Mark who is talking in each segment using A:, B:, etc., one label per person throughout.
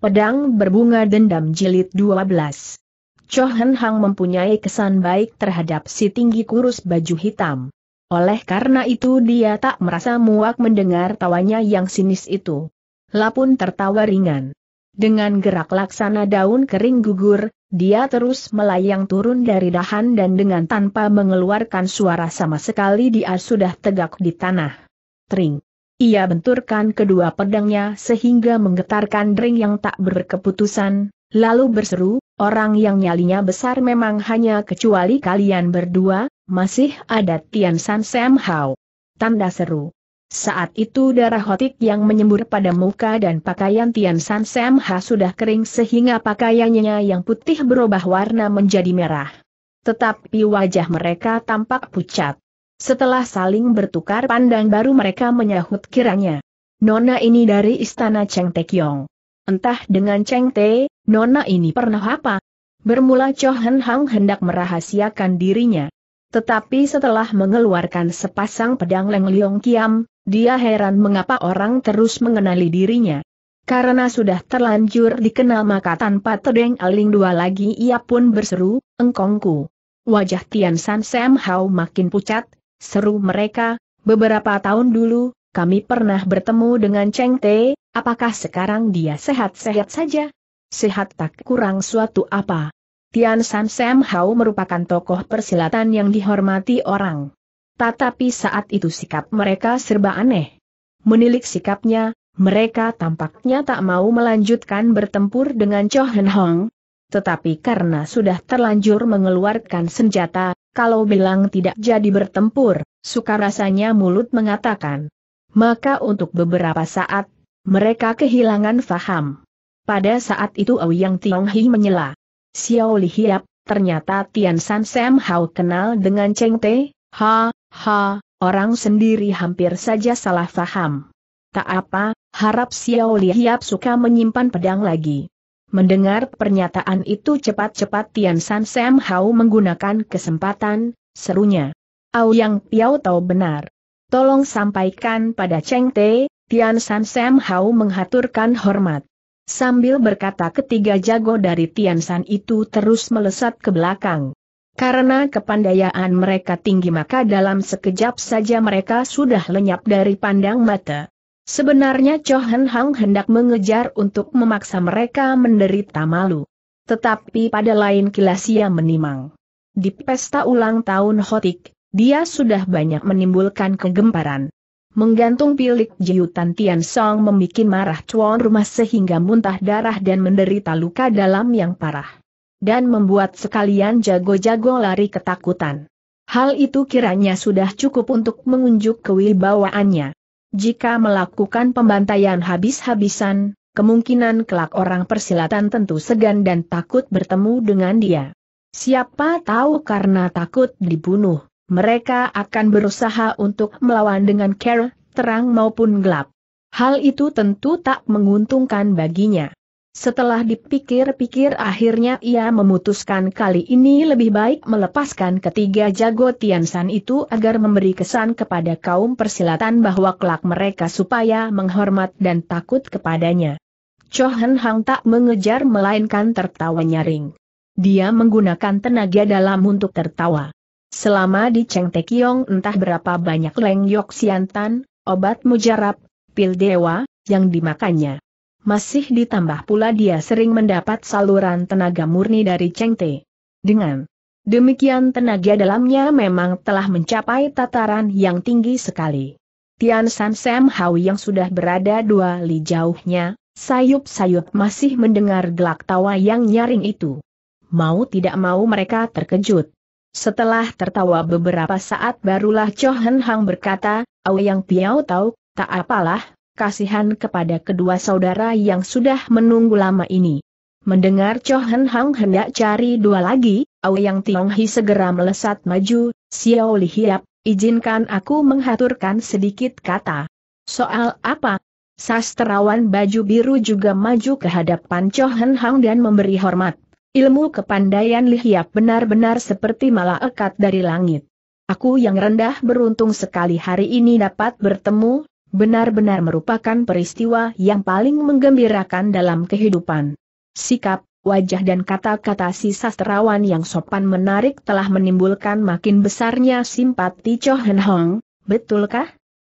A: Pedang Berbunga Dendam Jilid 12 Cho Hang mempunyai kesan baik terhadap si tinggi kurus baju hitam. Oleh karena itu dia tak merasa muak mendengar tawanya yang sinis itu. Lapun tertawa ringan. Dengan gerak laksana daun kering gugur, dia terus melayang turun dari dahan dan dengan tanpa mengeluarkan suara sama sekali dia sudah tegak di tanah. Tring. Ia benturkan kedua pedangnya sehingga menggetarkan dering yang tak berkeputusan, lalu berseru, orang yang nyalinya besar memang hanya kecuali kalian berdua, masih ada Tian San Sam Hao. Tanda seru. Saat itu darah hotik yang menyembur pada muka dan pakaian Tian San Sam Ha sudah kering sehingga pakaiannya yang putih berubah warna menjadi merah. Tetapi wajah mereka tampak pucat. Setelah saling bertukar pandang baru mereka menyahut kiranya. Nona ini dari istana Cheng Kiong. Entah dengan Cheng Te, Nona ini pernah apa? Bermula Cho Hen Hang hendak merahasiakan dirinya. Tetapi setelah mengeluarkan sepasang pedang Leng Leong Kiam, dia heran mengapa orang terus mengenali dirinya. Karena sudah terlanjur dikenal maka tanpa tedeng aling dua lagi ia pun berseru, engkongku. Wajah Tian San Sam Hao makin pucat, Seru mereka, beberapa tahun dulu, kami pernah bertemu dengan Cheng Te, apakah sekarang dia sehat-sehat saja? Sehat tak kurang suatu apa. Tian San Sam Hao merupakan tokoh persilatan yang dihormati orang. Tetapi saat itu sikap mereka serba aneh. Menilik sikapnya, mereka tampaknya tak mau melanjutkan bertempur dengan Cho Hen Hong. Tetapi karena sudah terlanjur mengeluarkan senjata, kalau bilang tidak jadi bertempur, suka rasanya mulut mengatakan. Maka untuk beberapa saat, mereka kehilangan faham. Pada saat itu Ouyang Hi menyela. Xiao Li Hiap, ternyata Tian San Sam Hao kenal dengan Cheng Te, ha, ha, orang sendiri hampir saja salah faham. Tak apa, harap Xiao Li Hiap suka menyimpan pedang lagi. Mendengar pernyataan itu cepat-cepat Tian San Sam Hao menggunakan kesempatan, serunya. Auyang Piao tahu benar. Tolong sampaikan pada Cheng Te, Tian San Sam Hao menghaturkan hormat. Sambil berkata ketiga jago dari Tian San itu terus melesat ke belakang. Karena kepandaian mereka tinggi maka dalam sekejap saja mereka sudah lenyap dari pandang mata. Sebenarnya Chohen Hang hendak mengejar untuk memaksa mereka menderita malu. Tetapi pada lain kilas ia menimang. Di pesta ulang tahun Hotik, dia sudah banyak menimbulkan kegemparan. Menggantung pilik Jiutan Tian Song membuat marah cuan rumah sehingga muntah darah dan menderita luka dalam yang parah. Dan membuat sekalian jago-jago lari ketakutan. Hal itu kiranya sudah cukup untuk mengunjuk kewibawaannya. Jika melakukan pembantaian habis-habisan, kemungkinan kelak orang persilatan tentu segan dan takut bertemu dengan dia. Siapa tahu karena takut dibunuh, mereka akan berusaha untuk melawan dengan care, terang maupun gelap. Hal itu tentu tak menguntungkan baginya. Setelah dipikir-pikir akhirnya ia memutuskan kali ini lebih baik melepaskan ketiga jago Tiansan itu agar memberi kesan kepada kaum persilatan bahwa kelak mereka supaya menghormat dan takut kepadanya. Chohen Hang tak mengejar melainkan tertawa nyaring. Dia menggunakan tenaga dalam untuk tertawa. Selama di Cheng Tekiong entah berapa banyak Leng Yok Siantan, obat mujarab, pil dewa, yang dimakannya. Masih ditambah pula dia sering mendapat saluran tenaga murni dari Cheng Te. Dengan demikian tenaga dalamnya memang telah mencapai tataran yang tinggi sekali. Tian San Sam Hau yang sudah berada dua li jauhnya, sayup-sayup masih mendengar gelak tawa yang nyaring itu. Mau tidak mau mereka terkejut. Setelah tertawa beberapa saat barulah Cho Hen Hang berkata, Ao Yang Piao tahu, tak apalah, kasihan kepada kedua saudara yang sudah menunggu lama ini. Mendengar Cho Hen Hang hendak cari dua lagi, Yang Tiong Hi segera melesat maju, Xiao Li Hiap, izinkan aku menghaturkan sedikit kata. Soal apa? Sastrawan baju biru juga maju ke hadapan Cho Hen Hang dan memberi hormat. Ilmu kepandaian Li Hiap benar-benar seperti malaikat dari langit. Aku yang rendah beruntung sekali hari ini dapat bertemu benar-benar merupakan peristiwa yang paling menggembirakan dalam kehidupan. Sikap, wajah dan kata-kata si sastrawan yang sopan menarik telah menimbulkan makin besarnya simpati Cho Hen Hong, betulkah?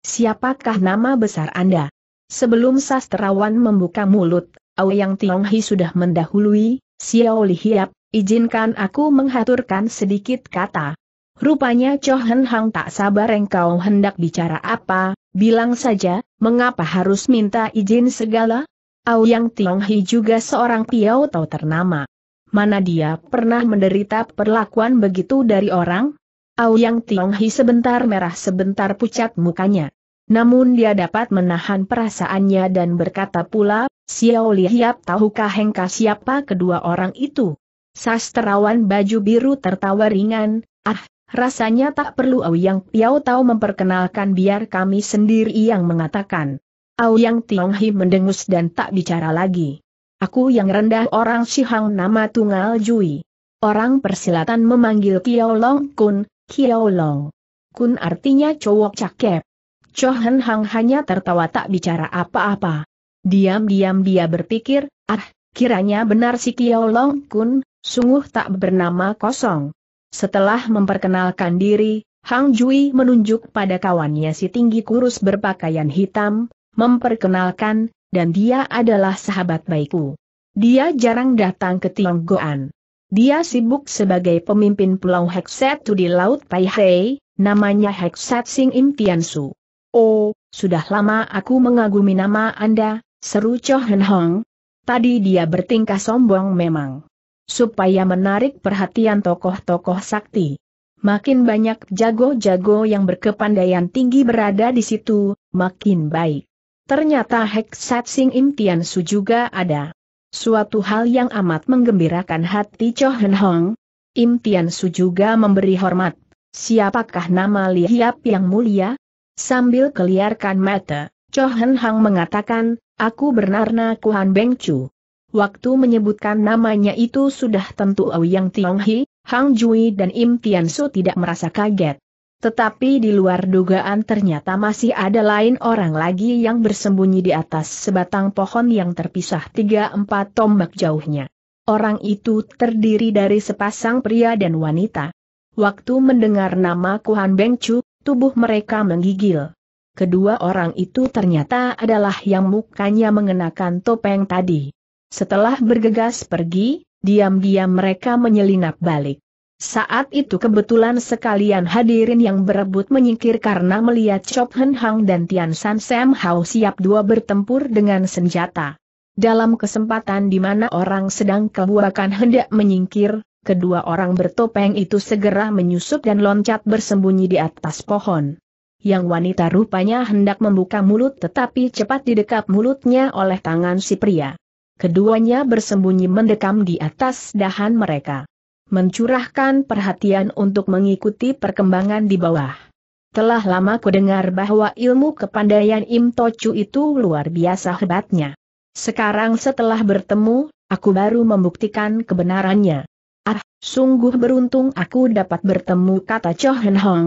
A: Siapakah nama besar Anda? Sebelum sastrawan membuka mulut, Yang Hi sudah mendahului, Xiao Li Hiap, izinkan aku menghaturkan sedikit kata. Rupanya Cho Hang tak sabar engkau hendak bicara apa, bilang saja, mengapa harus minta izin segala? Au Yang Tiong juga seorang piau tau ternama. Mana dia pernah menderita perlakuan begitu dari orang? Au Yang Tiong sebentar merah sebentar pucat mukanya. Namun dia dapat menahan perasaannya dan berkata pula, Xiao Lihiap tahukah hengka siapa kedua orang itu? Sastrawan baju biru tertawa ringan, ah, rasanya tak perlu yang Tiao tahu memperkenalkan biar kami sendiri yang mengatakan. Auyang Hi mendengus dan tak bicara lagi. Aku yang rendah orang Sihang nama tunggal Jui. Orang persilatan memanggil Kiao Long Kun, Kiao Long. Kun artinya cowok cakep. Chohan Hang hanya tertawa tak bicara apa-apa. Diam-diam dia berpikir, ah, kiranya benar si Kiao Long Kun, sungguh tak bernama kosong. Setelah memperkenalkan diri, Hang Jui menunjuk pada kawannya si tinggi kurus berpakaian hitam, memperkenalkan, dan dia adalah sahabat baikku. Dia jarang datang ke Tionggoan. Dia sibuk sebagai pemimpin pulau Hekset di Laut Paihei, namanya Hekset Sing Im Tiansu. Oh, sudah lama aku mengagumi nama Anda, seru Cho Hen Hong. Tadi dia bertingkah sombong memang supaya menarik perhatian tokoh-tokoh sakti. Makin banyak jago-jago yang berkepandaian tinggi berada di situ, makin baik. Ternyata Heksat Sing Im Tian Su juga ada. Suatu hal yang amat menggembirakan hati Cho Hen Hong. Im Tian Su juga memberi hormat. Siapakah nama Li Hiap yang mulia? Sambil keliarkan mata, Cho Hen Hong mengatakan, aku bernarna Kuan Beng Chu. Waktu menyebutkan namanya itu sudah tentu Ouyang Hi, Hang Jui dan Im Tian Su tidak merasa kaget. Tetapi di luar dugaan ternyata masih ada lain orang lagi yang bersembunyi di atas sebatang pohon yang terpisah tiga empat tombak jauhnya. Orang itu terdiri dari sepasang pria dan wanita. Waktu mendengar nama Kuhan Chu, tubuh mereka menggigil. Kedua orang itu ternyata adalah yang mukanya mengenakan topeng tadi. Setelah bergegas pergi, diam-diam mereka menyelinap balik. Saat itu kebetulan sekalian hadirin yang berebut menyingkir karena melihat Chop Hen Hang dan Tian San Sam Hao siap dua bertempur dengan senjata. Dalam kesempatan di mana orang sedang kebuakan hendak menyingkir, kedua orang bertopeng itu segera menyusup dan loncat bersembunyi di atas pohon. Yang wanita rupanya hendak membuka mulut tetapi cepat didekap mulutnya oleh tangan si pria keduanya bersembunyi mendekam di atas dahan mereka. Mencurahkan perhatian untuk mengikuti perkembangan di bawah. Telah lama kudengar bahwa ilmu kepandaian Im Tochu itu luar biasa hebatnya. Sekarang setelah bertemu, aku baru membuktikan kebenarannya. Ah, sungguh beruntung aku dapat bertemu kata Cho Hen Hong.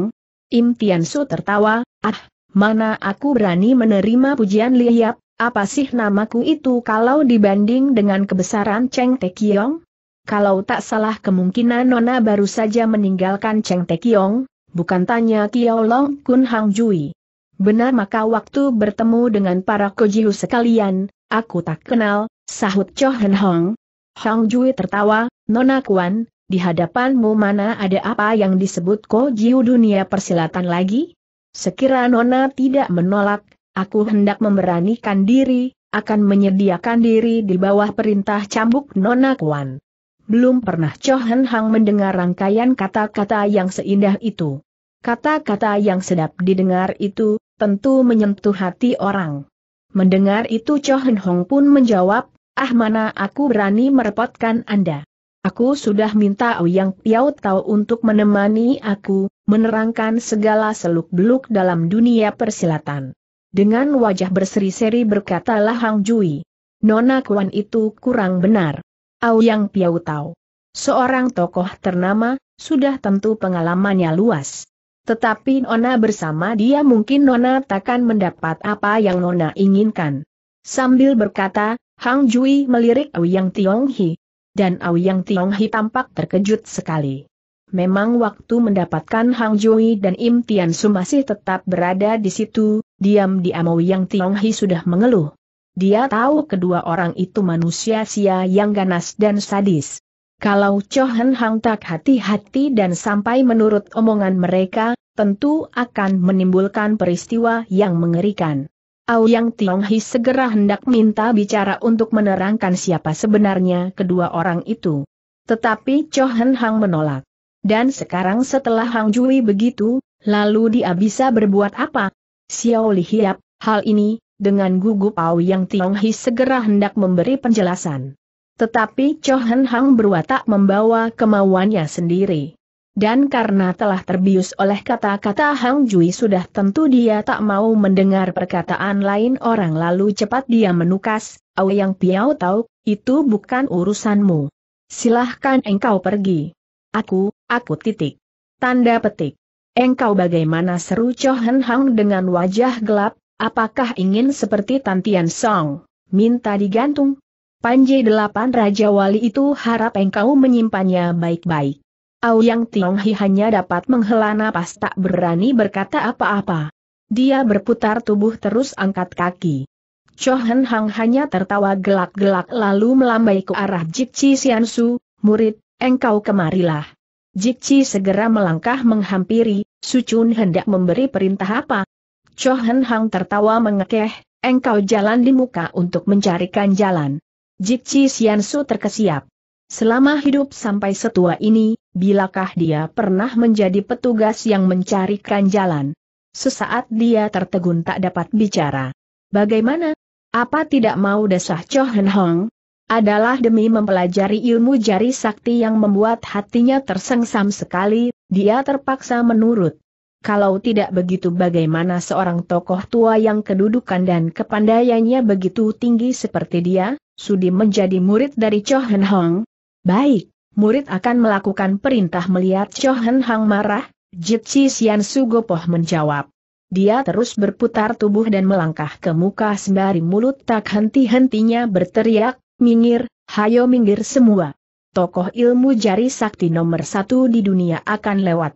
A: Im Tian Su tertawa, ah, mana aku berani menerima pujian Liap, apa sih namaku itu kalau dibanding dengan kebesaran Cheng Tekiong? Kalau tak salah kemungkinan Nona baru saja meninggalkan Cheng Tekiong, bukan tanya Kiao Long Kun Hang Jui. Benar maka waktu bertemu dengan para kojiu sekalian, aku tak kenal, sahut Cho Hen Hong. Hang Jui tertawa, Nona Kuan, di hadapanmu mana ada apa yang disebut kojiu dunia persilatan lagi? Sekira Nona tidak menolak, aku hendak memberanikan diri, akan menyediakan diri di bawah perintah cambuk Nona Kuan. Belum pernah Chohan Hang mendengar rangkaian kata-kata yang seindah itu. Kata-kata yang sedap didengar itu, tentu menyentuh hati orang. Mendengar itu Chohan Hong pun menjawab, ah mana aku berani merepotkan Anda. Aku sudah minta Yang Piao Tao untuk menemani aku, menerangkan segala seluk-beluk dalam dunia persilatan. Dengan wajah berseri-seri berkatalah Hang Jui. Nona Kuan itu kurang benar. Auyang Piau Tau. Seorang tokoh ternama, sudah tentu pengalamannya luas. Tetapi Nona bersama dia mungkin Nona takkan mendapat apa yang Nona inginkan. Sambil berkata, Hang Jui melirik Tiong Hi. Dan Tiong Hi tampak terkejut sekali. Memang waktu mendapatkan Hang Jui dan Im Tian Su masih tetap berada di situ, diam-diam Yang Tionghi sudah mengeluh. Dia tahu kedua orang itu manusia sia yang ganas dan sadis. Kalau Chohan Hang tak hati-hati dan sampai menurut omongan mereka, tentu akan menimbulkan peristiwa yang mengerikan. Auyang Tionghi segera hendak minta bicara untuk menerangkan siapa sebenarnya kedua orang itu. Tetapi Chohan Hang menolak. Dan sekarang setelah Hang Jui begitu, lalu dia bisa berbuat apa? Xiao Li Hiap, hal ini, dengan gugup Pau Yang Tiong Hi segera hendak memberi penjelasan. Tetapi Chohan Hang berwatak membawa kemauannya sendiri. Dan karena telah terbius oleh kata-kata Hang Jui sudah tentu dia tak mau mendengar perkataan lain orang lalu cepat dia menukas, Au yang piau tahu, itu bukan urusanmu. Silahkan engkau pergi. Aku, aku titik. Tanda petik. Engkau bagaimana seru Cho Hen Hang dengan wajah gelap, apakah ingin seperti Tantian Song, minta digantung? Panji delapan Raja Wali itu harap engkau menyimpannya baik-baik. Auyang Tionghi hanya dapat menghela napas tak berani berkata apa-apa. Dia berputar tubuh terus angkat kaki. Cho Hen Hang hanya tertawa gelak-gelak lalu melambai ke arah Jik Chi Sian Su, murid, engkau kemarilah. Jikci segera melangkah menghampiri, Sucun hendak memberi perintah apa? Chohen Hang tertawa mengekeh, engkau jalan di muka untuk mencarikan jalan. Jikci Su terkesiap. Selama hidup sampai setua ini, bilakah dia pernah menjadi petugas yang mencarikan jalan? Sesaat dia tertegun tak dapat bicara. Bagaimana? Apa tidak mau desah Chohen Hang? adalah demi mempelajari ilmu jari sakti yang membuat hatinya tersengsam sekali, dia terpaksa menurut. Kalau tidak begitu bagaimana seorang tokoh tua yang kedudukan dan kepandaiannya begitu tinggi seperti dia, sudi menjadi murid dari Chohen Hong? Baik, murid akan melakukan perintah melihat Chohen Hong marah, Jitsi Sian Sugopoh menjawab. Dia terus berputar tubuh dan melangkah ke muka sembari mulut tak henti-hentinya berteriak, minggir, hayo minggir semua. Tokoh ilmu jari sakti nomor satu di dunia akan lewat.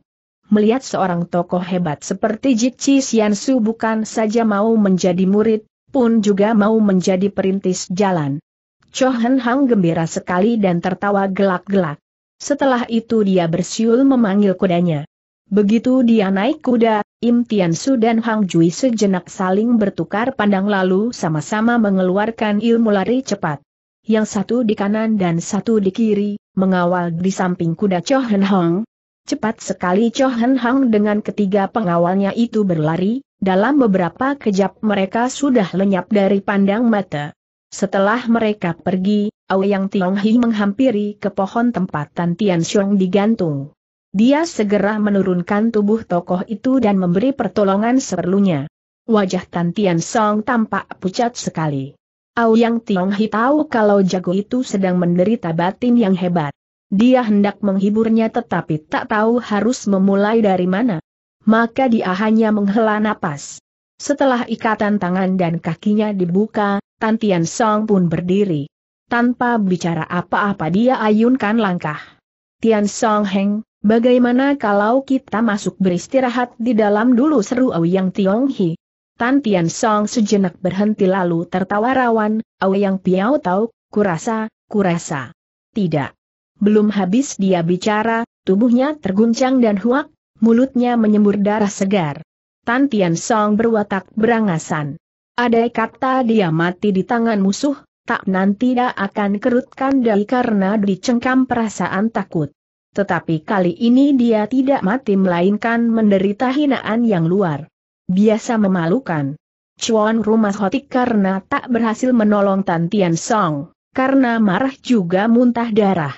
A: Melihat seorang tokoh hebat seperti Jitchi Siansu bukan saja mau menjadi murid, pun juga mau menjadi perintis jalan. Chohen Hang gembira sekali dan tertawa gelak-gelak. Setelah itu dia bersiul memanggil kudanya. Begitu dia naik kuda, Im Tiansu dan Hang Jui sejenak saling bertukar pandang lalu sama-sama mengeluarkan ilmu lari cepat yang satu di kanan dan satu di kiri, mengawal di samping kuda Cho Hen Hong. Cepat sekali Cho Hen Hong dengan ketiga pengawalnya itu berlari, dalam beberapa kejap mereka sudah lenyap dari pandang mata. Setelah mereka pergi, Aoyang Tiong Hi menghampiri ke pohon tempat Tan Tian Xiong digantung. Dia segera menurunkan tubuh tokoh itu dan memberi pertolongan seperlunya. Wajah Tan Tian Song tampak pucat sekali. Tiong Hi tahu kalau Jago itu sedang menderita batin yang hebat. Dia hendak menghiburnya tetapi tak tahu harus memulai dari mana. Maka dia hanya menghela napas. Setelah ikatan tangan dan kakinya dibuka, Tan Tian Song pun berdiri. Tanpa bicara apa-apa dia ayunkan langkah. Tian Song Heng, bagaimana kalau kita masuk beristirahat di dalam dulu seru Auyang Hi? Tan Tian Song sejenak berhenti lalu tertawa rawan, awe yang piau tahu, kurasa, kurasa. Tidak. Belum habis dia bicara, tubuhnya terguncang dan huak, mulutnya menyembur darah segar. Tan Tian Song berwatak berangasan. Ada kata dia mati di tangan musuh, tak nanti dia akan kerutkan dari karena dicengkam perasaan takut. Tetapi kali ini dia tidak mati melainkan menderita hinaan yang luar biasa memalukan. Chuan rumah hotik karena tak berhasil menolong Tan Song, karena marah juga muntah darah.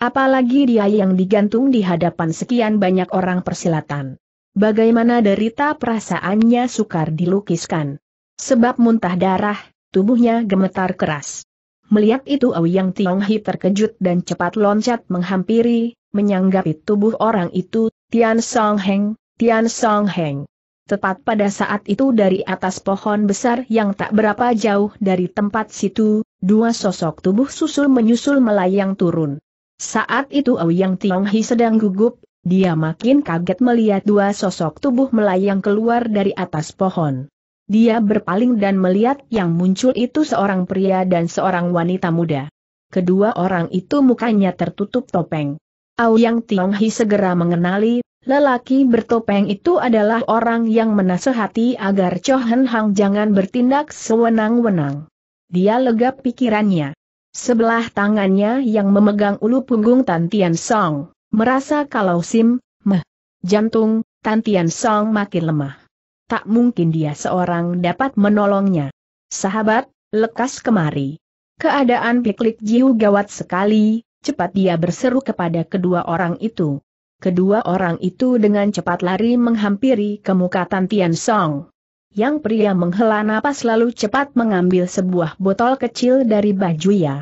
A: Apalagi dia yang digantung di hadapan sekian banyak orang persilatan. Bagaimana derita perasaannya sukar dilukiskan. Sebab muntah darah, tubuhnya gemetar keras. Melihat itu Auyang Tionghi terkejut dan cepat loncat menghampiri, menyanggapi tubuh orang itu, Tian Song Heng, Tian Song Heng. Tepat pada saat itu dari atas pohon besar yang tak berapa jauh dari tempat situ, dua sosok tubuh susul menyusul melayang turun. Saat itu Ouyang Tionghi sedang gugup, dia makin kaget melihat dua sosok tubuh melayang keluar dari atas pohon. Dia berpaling dan melihat yang muncul itu seorang pria dan seorang wanita muda. Kedua orang itu mukanya tertutup topeng. Auyang Tionghi segera mengenali, lelaki bertopeng itu adalah orang yang menasehati agar Cho Hang jangan bertindak sewenang-wenang. Dia lega pikirannya. Sebelah tangannya yang memegang ulu punggung Tan Tian Song, merasa kalau Sim, Meh, jantung, Tan Tian Song makin lemah. Tak mungkin dia seorang dapat menolongnya. Sahabat, lekas kemari. Keadaan piklik Jiu gawat sekali, cepat dia berseru kepada kedua orang itu. Kedua orang itu dengan cepat lari menghampiri kemuka Tan Tian Song. Yang pria menghela napas lalu cepat mengambil sebuah botol kecil dari baju ya.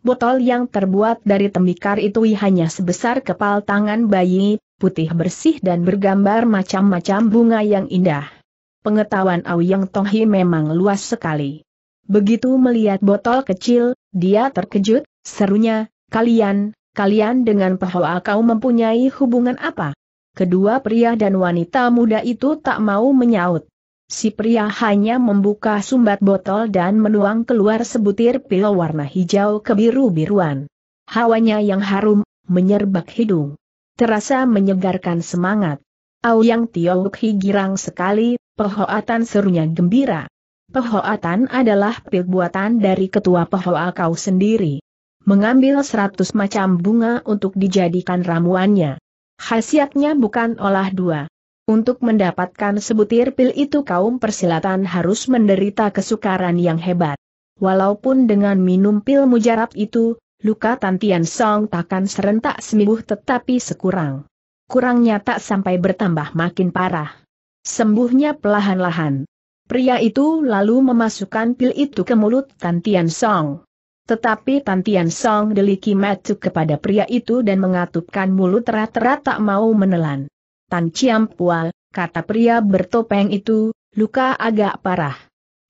A: Botol yang terbuat dari tembikar itu hanya sebesar kepal tangan bayi, putih bersih dan bergambar macam-macam bunga yang indah. Pengetahuan Auyang Tonghi memang luas sekali. Begitu melihat botol kecil, dia terkejut, serunya, Kalian, kalian dengan Pahoa kau mempunyai hubungan apa? Kedua pria dan wanita muda itu tak mau menyaut. Si pria hanya membuka sumbat botol dan menuang keluar sebutir pil warna hijau kebiru-biruan. Hawanya yang harum, menyerbak hidung. Terasa menyegarkan semangat. yang Tiok Hi girang sekali, pehoatan serunya gembira. Pehoatan adalah pil buatan dari ketua pehoa kau sendiri mengambil seratus macam bunga untuk dijadikan ramuannya. Khasiatnya bukan olah dua. Untuk mendapatkan sebutir pil itu kaum persilatan harus menderita kesukaran yang hebat. Walaupun dengan minum pil mujarab itu, luka Tantian Song takkan serentak sembuh tetapi sekurang. Kurangnya tak sampai bertambah makin parah. Sembuhnya pelahan-lahan. Pria itu lalu memasukkan pil itu ke mulut Tantian Song. Tetapi Tantian Song deliki matu kepada pria itu dan mengatupkan mulut rata-rata tak mau menelan. Tan Chiam Pual, kata pria bertopeng itu, luka agak parah.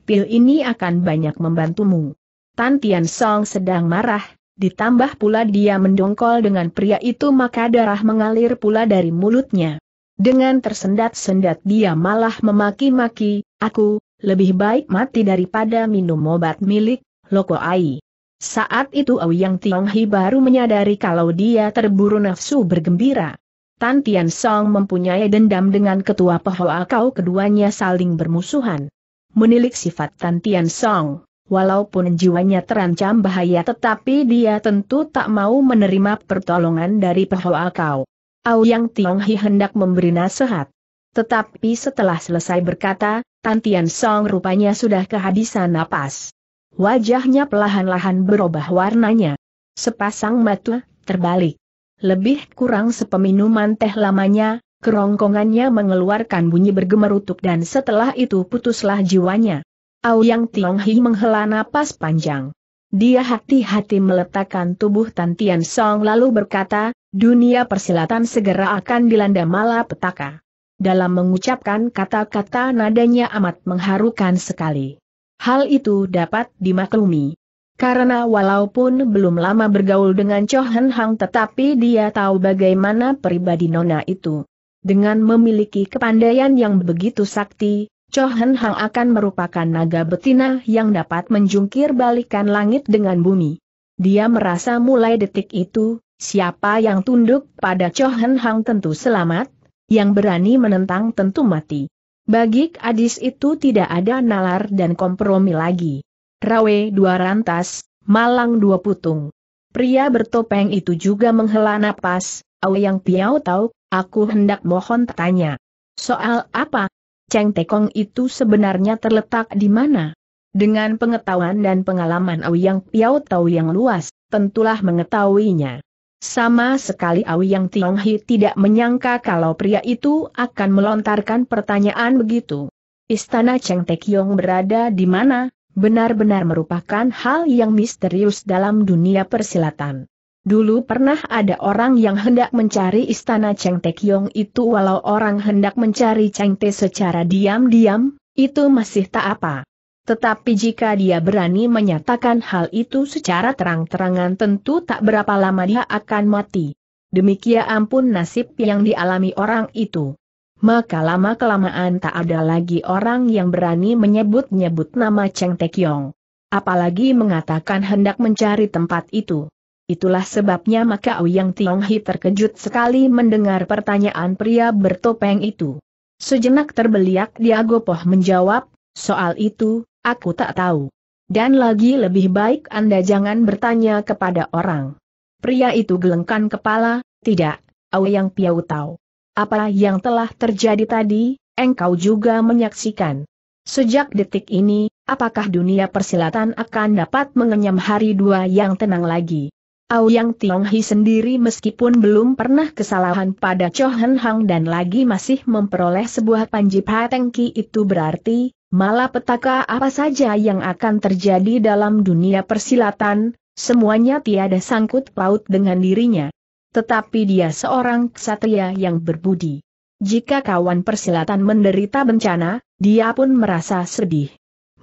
A: Pil ini akan banyak membantumu. Tan Tian Song sedang marah, ditambah pula dia mendongkol dengan pria itu maka darah mengalir pula dari mulutnya. Dengan tersendat-sendat dia malah memaki-maki, aku, lebih baik mati daripada minum obat milik, Loko Ai. Saat itu Ouyang Tionghi baru menyadari kalau dia terburu nafsu bergembira. Tan Tian Song mempunyai dendam dengan ketua Pehoa Kau keduanya saling bermusuhan. Menilik sifat Tan Tian Song, walaupun jiwanya terancam bahaya tetapi dia tentu tak mau menerima pertolongan dari Pehoa Kau. Ouyang Tionghi hendak memberi nasihat. Tetapi setelah selesai berkata, Tan Tian Song rupanya sudah kehabisan napas. Wajahnya perlahan-lahan berubah warnanya. Sepasang mata, terbalik. Lebih kurang sepeminuman teh lamanya, kerongkongannya mengeluarkan bunyi bergemerutuk dan setelah itu putuslah jiwanya. Yang Tionghi menghela napas panjang. Dia hati-hati meletakkan tubuh Tan Tian Song lalu berkata, dunia persilatan segera akan dilanda malapetaka. Dalam mengucapkan kata-kata nadanya amat mengharukan sekali. Hal itu dapat dimaklumi. Karena walaupun belum lama bergaul dengan Chohan Hang tetapi dia tahu bagaimana pribadi Nona itu. Dengan memiliki kepandaian yang begitu sakti, Chohan Hang akan merupakan naga betina yang dapat menjungkir balikan langit dengan bumi. Dia merasa mulai detik itu, siapa yang tunduk pada Chohan Hang tentu selamat, yang berani menentang tentu mati. Bagi Adis itu tidak ada nalar dan kompromi lagi. Rawe dua rantas, malang dua putung. Pria bertopeng itu juga menghela napas, Awe yang piau tahu, aku hendak mohon tanya. Soal apa? Ceng Tekong itu sebenarnya terletak di mana? Dengan pengetahuan dan pengalaman Awi yang piau tahu yang luas, tentulah mengetahuinya. Sama sekali Awi Yang Tiong tidak menyangka kalau pria itu akan melontarkan pertanyaan begitu. Istana Cheng Tekyong berada di mana, benar-benar merupakan hal yang misterius dalam dunia persilatan. Dulu pernah ada orang yang hendak mencari istana Cheng Tekyong itu walau orang hendak mencari Cheng Te secara diam-diam, itu masih tak apa. Tetapi jika dia berani menyatakan hal itu secara terang-terangan tentu tak berapa lama dia akan mati. Demikian ampun nasib yang dialami orang itu. Maka lama-kelamaan tak ada lagi orang yang berani menyebut-nyebut nama Cheng Tekyong. Apalagi mengatakan hendak mencari tempat itu. Itulah sebabnya maka Ouyang Tionghi terkejut sekali mendengar pertanyaan pria bertopeng itu. Sejenak terbeliak dia gopoh menjawab, soal itu, Aku tak tahu. Dan lagi lebih baik Anda jangan bertanya kepada orang. Pria itu gelengkan kepala, tidak, yang Piau tahu. Apa yang telah terjadi tadi, engkau juga menyaksikan. Sejak detik ini, apakah dunia persilatan akan dapat mengenyam hari dua yang tenang lagi? Aoyang Tionghi sendiri meskipun belum pernah kesalahan pada Chohen Hang dan lagi masih memperoleh sebuah panji patengki itu berarti, Malah petaka apa saja yang akan terjadi dalam dunia persilatan, semuanya tiada sangkut paut dengan dirinya. Tetapi dia seorang ksatria yang berbudi. Jika kawan persilatan menderita bencana, dia pun merasa sedih.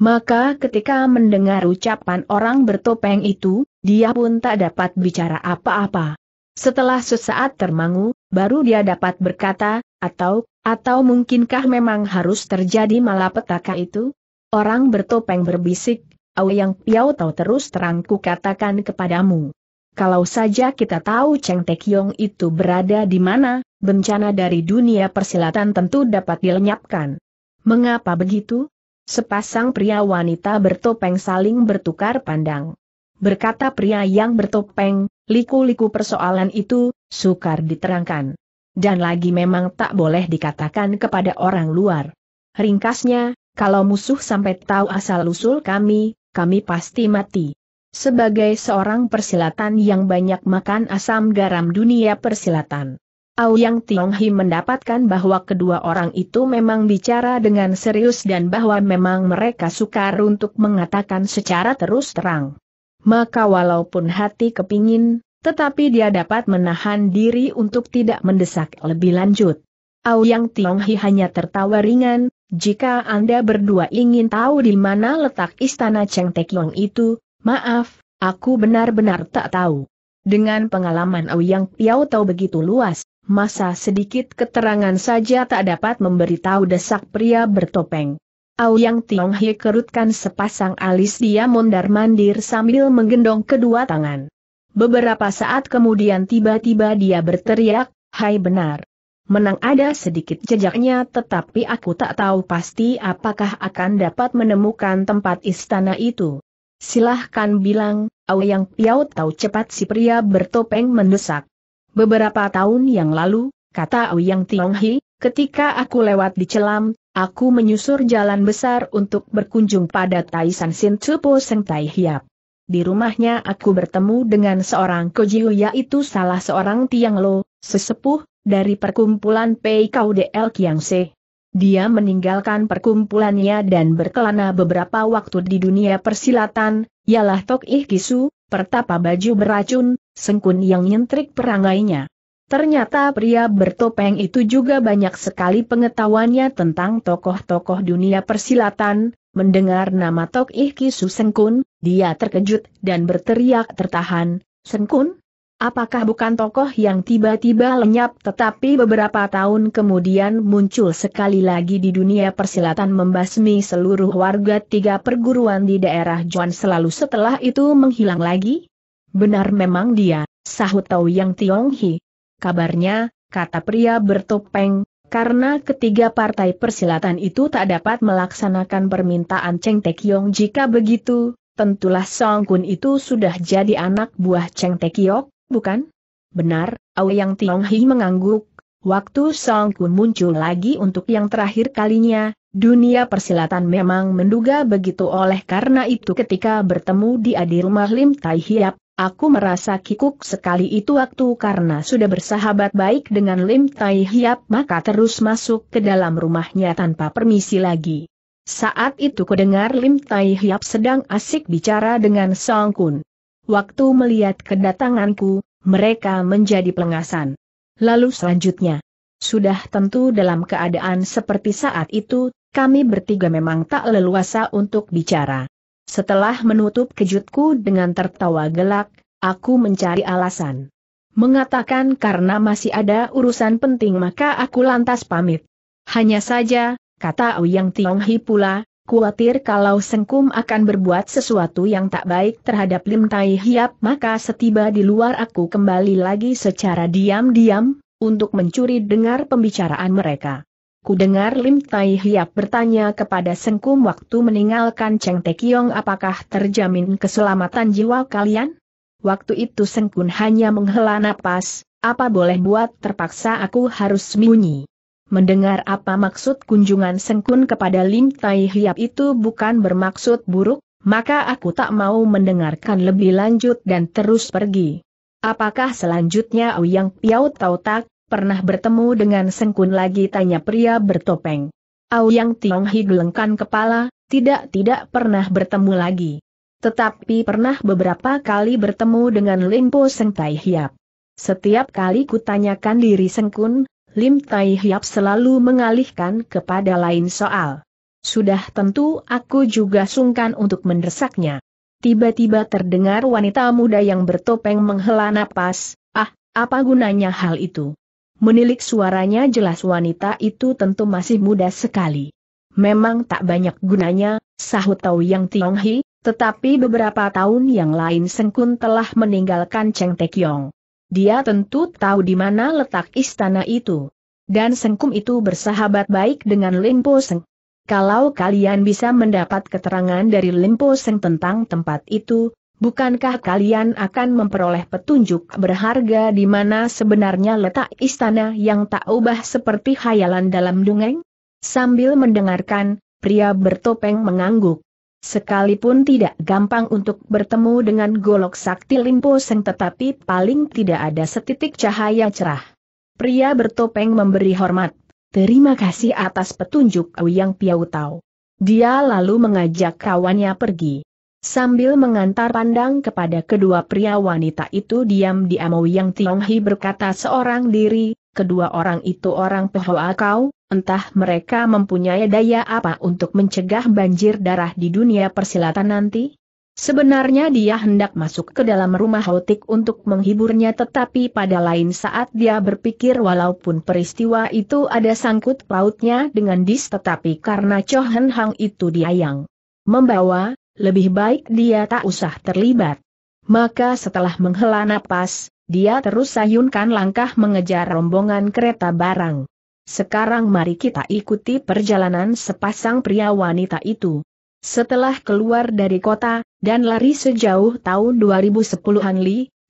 A: Maka ketika mendengar ucapan orang bertopeng itu, dia pun tak dapat bicara apa-apa. Setelah sesaat termangu, baru dia dapat berkata, atau atau mungkinkah memang harus terjadi malapetaka itu? Orang bertopeng berbisik, Awe yang Piao tahu terus terang ku katakan kepadamu. Kalau saja kita tahu Cheng Tekyong itu berada di mana, bencana dari dunia persilatan tentu dapat dilenyapkan. Mengapa begitu? Sepasang pria wanita bertopeng saling bertukar pandang. Berkata pria yang bertopeng, liku-liku persoalan itu, sukar diterangkan dan lagi memang tak boleh dikatakan kepada orang luar. Ringkasnya, kalau musuh sampai tahu asal-usul kami, kami pasti mati. Sebagai seorang persilatan yang banyak makan asam garam dunia persilatan. Auyang Tionghi mendapatkan bahwa kedua orang itu memang bicara dengan serius dan bahwa memang mereka sukar untuk mengatakan secara terus terang. Maka walaupun hati kepingin, tetapi dia dapat menahan diri untuk tidak mendesak lebih lanjut. Auyang Tionghi hanya tertawa ringan, jika Anda berdua ingin tahu di mana letak istana Cheng Tekyong itu, maaf, aku benar-benar tak tahu. Dengan pengalaman Auyang Piao tahu begitu luas, masa sedikit keterangan saja tak dapat memberitahu desak pria bertopeng. Auyang Tionghi kerutkan sepasang alis dia mondar-mandir sambil menggendong kedua tangan. Beberapa saat kemudian tiba-tiba dia berteriak, Hai benar. Menang ada sedikit jejaknya tetapi aku tak tahu pasti apakah akan dapat menemukan tempat istana itu. Silahkan bilang, Yang Piao tahu cepat si pria bertopeng mendesak. Beberapa tahun yang lalu, kata Yang Tionghi, ketika aku lewat di celam, aku menyusur jalan besar untuk berkunjung pada Taisan Sin Tsupo Seng Tai Hiap di rumahnya aku bertemu dengan seorang kojiu yaitu salah seorang Tiang Lo, sesepuh, dari perkumpulan Pei Kau DL Kiang Se. Dia meninggalkan perkumpulannya dan berkelana beberapa waktu di dunia persilatan, ialah Tok Ih Kisu, pertapa baju beracun, sengkun yang nyentrik perangainya. Ternyata pria bertopeng itu juga banyak sekali pengetahuannya tentang tokoh-tokoh dunia persilatan, Mendengar nama Tok Ih Kisu Sengkun, dia terkejut dan berteriak tertahan, Sengkun? Apakah bukan tokoh yang tiba-tiba lenyap tetapi beberapa tahun kemudian muncul sekali lagi di dunia persilatan membasmi seluruh warga tiga perguruan di daerah Juan selalu setelah itu menghilang lagi? Benar memang dia, sahut Tau Yang Tionghi. Kabarnya, kata pria bertopeng, karena ketiga partai persilatan itu tak dapat melaksanakan permintaan Cheng Tekyong jika begitu, tentulah Song Kun itu sudah jadi anak buah Cheng Tekyok, bukan? Benar, Yang Tiong Hi mengangguk. Waktu Song Kun muncul lagi untuk yang terakhir kalinya, dunia persilatan memang menduga begitu oleh karena itu ketika bertemu di Adil Lim Tai Hiap, Aku merasa kikuk sekali itu waktu karena sudah bersahabat baik dengan Lim Tai Hiap maka terus masuk ke dalam rumahnya tanpa permisi lagi. Saat itu kudengar Lim Tai Hiap sedang asik bicara dengan Song Kun. Waktu melihat kedatanganku, mereka menjadi pelengasan. Lalu selanjutnya, sudah tentu dalam keadaan seperti saat itu, kami bertiga memang tak leluasa untuk bicara. Setelah menutup kejutku dengan tertawa gelak, aku mencari alasan. Mengatakan karena masih ada urusan penting maka aku lantas pamit. Hanya saja, kata Ouyang Tionghi pula, khawatir kalau Sengkum akan berbuat sesuatu yang tak baik terhadap Lim Tai Hiap maka setiba di luar aku kembali lagi secara diam-diam, untuk mencuri dengar pembicaraan mereka dengar Lim Tai Hiap bertanya kepada Sengkum waktu meninggalkan Cheng Tekiong apakah terjamin keselamatan jiwa kalian? Waktu itu Sengkun hanya menghela napas, apa boleh buat terpaksa aku harus sembunyi. Mendengar apa maksud kunjungan Sengkun kepada Lim Tai Hiap itu bukan bermaksud buruk, maka aku tak mau mendengarkan lebih lanjut dan terus pergi. Apakah selanjutnya Ouyang Piao Tau Tak Pernah bertemu dengan Sengkun lagi tanya pria bertopeng. Yang Tiong gelengkan kepala, tidak-tidak pernah bertemu lagi. Tetapi pernah beberapa kali bertemu dengan Limpo Seng Tai Hiap. Setiap kali kutanyakan diri Sengkun, Lim Tai Hiap selalu mengalihkan kepada lain soal. Sudah tentu aku juga sungkan untuk mendesaknya. Tiba-tiba terdengar wanita muda yang bertopeng menghela napas, ah, apa gunanya hal itu? Menilik suaranya jelas wanita itu tentu masih muda sekali. Memang tak banyak gunanya, sahut Tau Yang Tionghi, tetapi beberapa tahun yang lain Sengkun telah meninggalkan Cheng Tekyong. Dia tentu tahu di mana letak istana itu. Dan Sengkum itu bersahabat baik dengan Limpo Seng. Kalau kalian bisa mendapat keterangan dari Limpo Seng tentang tempat itu, Bukankah kalian akan memperoleh petunjuk berharga di mana sebenarnya letak istana yang tak ubah seperti khayalan dalam dongeng? Sambil mendengarkan, pria bertopeng mengangguk. Sekalipun tidak gampang untuk bertemu dengan golok sakti Limpo Seng tetapi paling tidak ada setitik cahaya cerah. Pria bertopeng memberi hormat. Terima kasih atas petunjuk Yang Piau Tau. Dia lalu mengajak kawannya pergi. Sambil mengantar pandang kepada kedua pria wanita itu diam-diam Yang Tionghi berkata seorang diri, kedua orang itu orang Pehoa kau, entah mereka mempunyai daya apa untuk mencegah banjir darah di dunia persilatan nanti? Sebenarnya dia hendak masuk ke dalam rumah Hotik untuk menghiburnya tetapi pada lain saat dia berpikir walaupun peristiwa itu ada sangkut pautnya dengan Dis tetapi karena Cho Hang itu diayang. Membawa, lebih baik dia tak usah terlibat. Maka setelah menghela napas, dia terus sayunkan langkah mengejar rombongan kereta barang. Sekarang mari kita ikuti perjalanan sepasang pria wanita itu. Setelah keluar dari kota, dan lari sejauh tahun 2010-an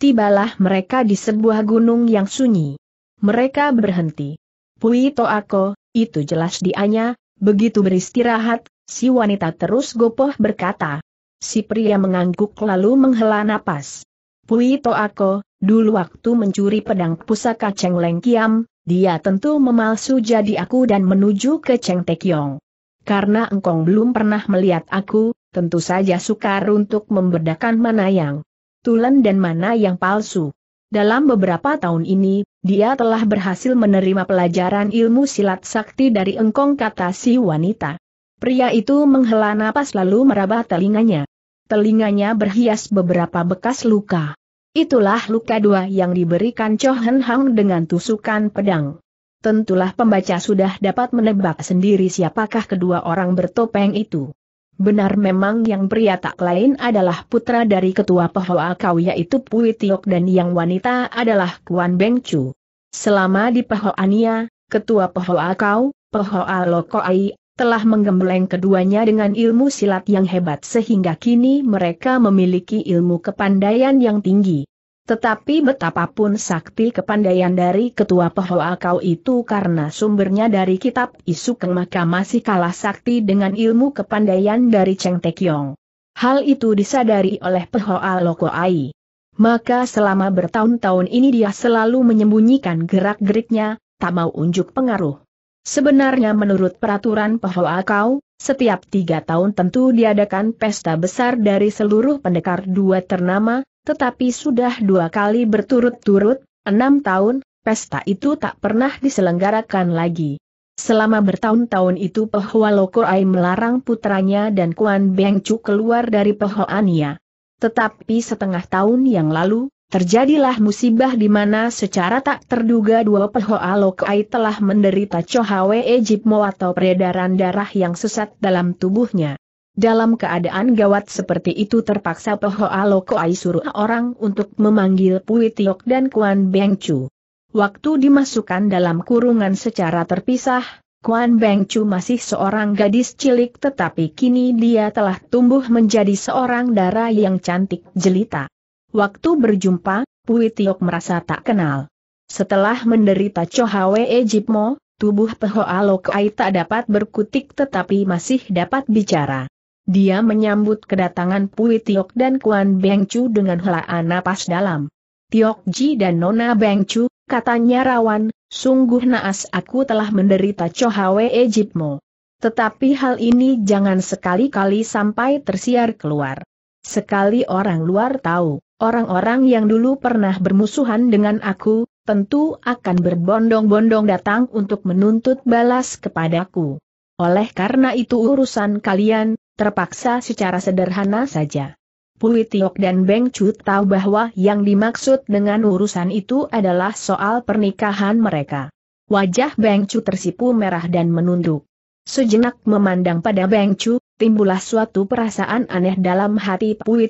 A: tibalah mereka di sebuah gunung yang sunyi. Mereka berhenti. Pui Toako, itu jelas dianya, begitu beristirahat, Si wanita terus gopoh berkata. Si pria mengangguk lalu menghela napas. Pui aku, dulu waktu mencuri pedang pusaka Cheng Leng Kiam, dia tentu memalsu jadi aku dan menuju ke Cheng Tekyong. Karena engkong belum pernah melihat aku, tentu saja sukar untuk membedakan mana yang tulen dan mana yang palsu. Dalam beberapa tahun ini, dia telah berhasil menerima pelajaran ilmu silat sakti dari engkong kata si wanita. Pria itu menghela napas lalu meraba telinganya. Telinganya berhias beberapa bekas luka. Itulah luka dua yang diberikan Cho Hen Hang dengan tusukan pedang. Tentulah pembaca sudah dapat menebak sendiri siapakah kedua orang bertopeng itu. Benar memang yang pria tak lain adalah putra dari ketua Pehoa Kau yaitu Pui Tiok dan yang wanita adalah Kuan Beng Chu. Selama di Nia, ketua Pehoa Kau, Pehoa Lokoai, telah menggembleng keduanya dengan ilmu silat yang hebat sehingga kini mereka memiliki ilmu kepandaian yang tinggi. Tetapi betapapun sakti kepandaian dari ketua Pehoa kau itu karena sumbernya dari kitab Isukeng maka masih kalah sakti dengan ilmu kepandaian dari Cheng Tekyong. Hal itu disadari oleh Pehoa Ai. Maka selama bertahun-tahun ini dia selalu menyembunyikan gerak-geriknya, tak mau unjuk pengaruh. Sebenarnya menurut peraturan Pahoa Kau, setiap tiga tahun tentu diadakan pesta besar dari seluruh pendekar dua ternama, tetapi sudah dua kali berturut-turut, enam tahun, pesta itu tak pernah diselenggarakan lagi. Selama bertahun-tahun itu pahoa Lokoai melarang putranya dan Kuan Beng Chu keluar dari Nia. Tetapi setengah tahun yang lalu, Terjadilah musibah di mana secara tak terduga dua pehoa alokai telah menderita cohawe Ejipmo atau peredaran darah yang sesat dalam tubuhnya. Dalam keadaan gawat seperti itu terpaksa pehoa alokai suruh orang untuk memanggil Pui Tiok dan Kuan Beng Chu. Waktu dimasukkan dalam kurungan secara terpisah, Kuan Beng Chu masih seorang gadis cilik tetapi kini dia telah tumbuh menjadi seorang darah yang cantik jelita. Waktu berjumpa, Pui Tiok merasa tak kenal. Setelah menderita Chohawe Ejipmo, tubuh Alok Lokai tak dapat berkutik tetapi masih dapat bicara. Dia menyambut kedatangan Pui Tiok dan Kuan Bengcu dengan helaan napas dalam. Tiok Ji dan Nona Bengcu, katanya rawan, sungguh naas aku telah menderita Chohawe Ejipmo. Tetapi hal ini jangan sekali-kali sampai tersiar keluar. Sekali orang luar tahu, Orang-orang yang dulu pernah bermusuhan dengan aku, tentu akan berbondong-bondong datang untuk menuntut balas kepadaku. Oleh karena itu urusan kalian, terpaksa secara sederhana saja. Pui dan Beng Chu tahu bahwa yang dimaksud dengan urusan itu adalah soal pernikahan mereka. Wajah Beng Chu tersipu merah dan menunduk. Sejenak memandang pada Beng Chu, timbullah suatu perasaan aneh dalam hati Pui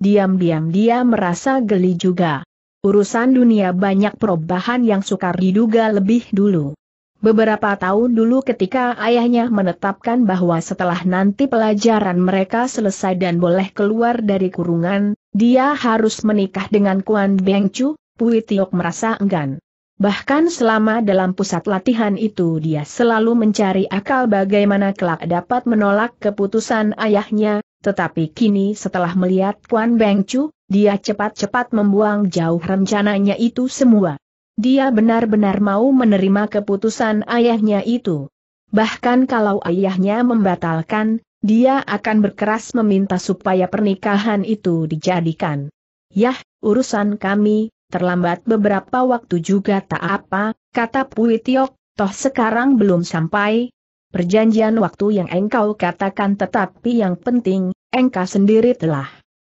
A: diam-diam dia merasa geli juga. Urusan dunia banyak perubahan yang sukar diduga lebih dulu. Beberapa tahun dulu ketika ayahnya menetapkan bahwa setelah nanti pelajaran mereka selesai dan boleh keluar dari kurungan, dia harus menikah dengan Kuan Chu, Pui Tiok merasa enggan. Bahkan selama dalam pusat latihan itu dia selalu mencari akal bagaimana kelak dapat menolak keputusan ayahnya, tetapi kini setelah melihat Kuan Beng Chu, dia cepat-cepat membuang jauh rencananya itu semua. Dia benar-benar mau menerima keputusan ayahnya itu. Bahkan kalau ayahnya membatalkan, dia akan berkeras meminta supaya pernikahan itu dijadikan. Yah, urusan kami, terlambat beberapa waktu juga tak apa, kata Pui Tiok, toh sekarang belum sampai, perjanjian waktu yang engkau katakan tetapi yang penting, engkau sendiri telah.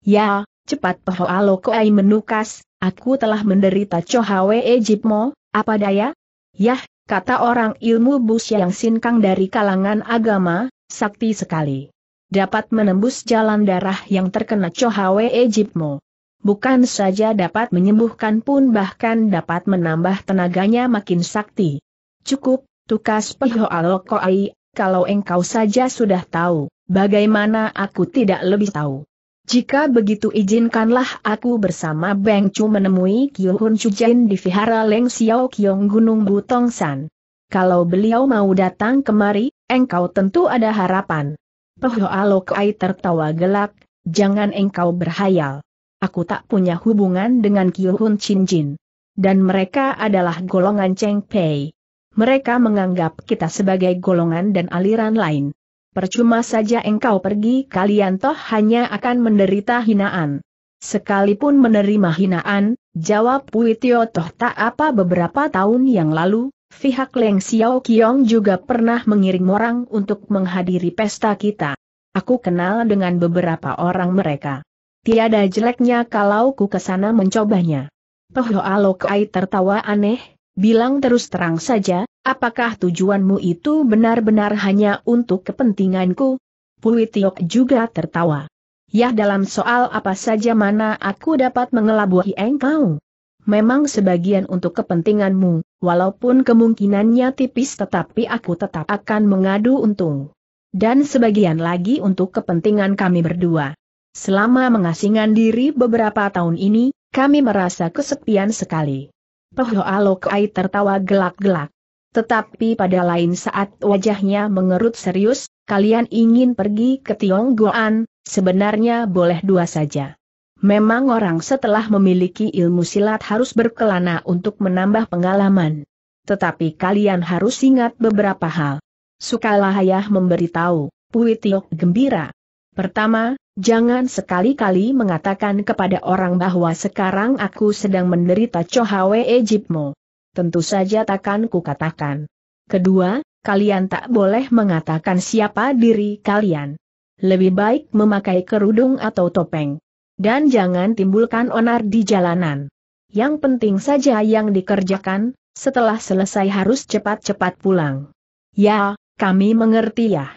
A: Ya, cepat Pehoalo Alokoai menukas, aku telah menderita Chohawe Ejipmo, apa daya? Yah, kata orang ilmu bus yang sinkang dari kalangan agama, sakti sekali. Dapat menembus jalan darah yang terkena Chohawe Ejipmo. Bukan saja dapat menyembuhkan pun bahkan dapat menambah tenaganya makin sakti. Cukup, Tukas Aloko Ai, kalau engkau saja sudah tahu, bagaimana aku tidak lebih tahu. Jika begitu izinkanlah aku bersama Beng Chu menemui Kyu Hun Jin di Vihara Leng Xiao Kiong Gunung Butong San. Kalau beliau mau datang kemari, engkau tentu ada harapan. Ai tertawa gelak, jangan engkau berhayal. Aku tak punya hubungan dengan Kyu Hun Chin Jin. Dan mereka adalah golongan Cheng Pei mereka menganggap kita sebagai golongan dan aliran lain. Percuma saja engkau pergi kalian toh hanya akan menderita hinaan. Sekalipun menerima hinaan, jawab Pui toh tak apa beberapa tahun yang lalu, pihak Leng Xiao Kiong juga pernah mengirim orang untuk menghadiri pesta kita. Aku kenal dengan beberapa orang mereka. Tiada jeleknya kalau ku kesana mencobanya. Poh Alokai tertawa aneh, bilang terus terang saja, apakah tujuanmu itu benar-benar hanya untuk kepentinganku? Pui juga tertawa. Ya dalam soal apa saja mana aku dapat mengelabuhi engkau? Memang sebagian untuk kepentinganmu, walaupun kemungkinannya tipis tetapi aku tetap akan mengadu untung. Dan sebagian lagi untuk kepentingan kami berdua. Selama mengasingkan diri beberapa tahun ini, kami merasa kesepian sekali. Alok ya Alokai tertawa gelak-gelak. Tetapi pada lain saat wajahnya mengerut serius, kalian ingin pergi ke Tionggoan, sebenarnya boleh dua saja. Memang orang setelah memiliki ilmu silat harus berkelana untuk menambah pengalaman. Tetapi kalian harus ingat beberapa hal. Sukalahayah memberitahu, Pui Tiok gembira, Pertama, jangan sekali-kali mengatakan kepada orang bahwa sekarang aku sedang menderita Chohawe Ejipmo. Tentu saja takkan kukatakan. Kedua, kalian tak boleh mengatakan siapa diri kalian. Lebih baik memakai kerudung atau topeng. Dan jangan timbulkan onar di jalanan. Yang penting saja yang dikerjakan, setelah selesai harus cepat-cepat pulang. Ya, kami mengerti ya.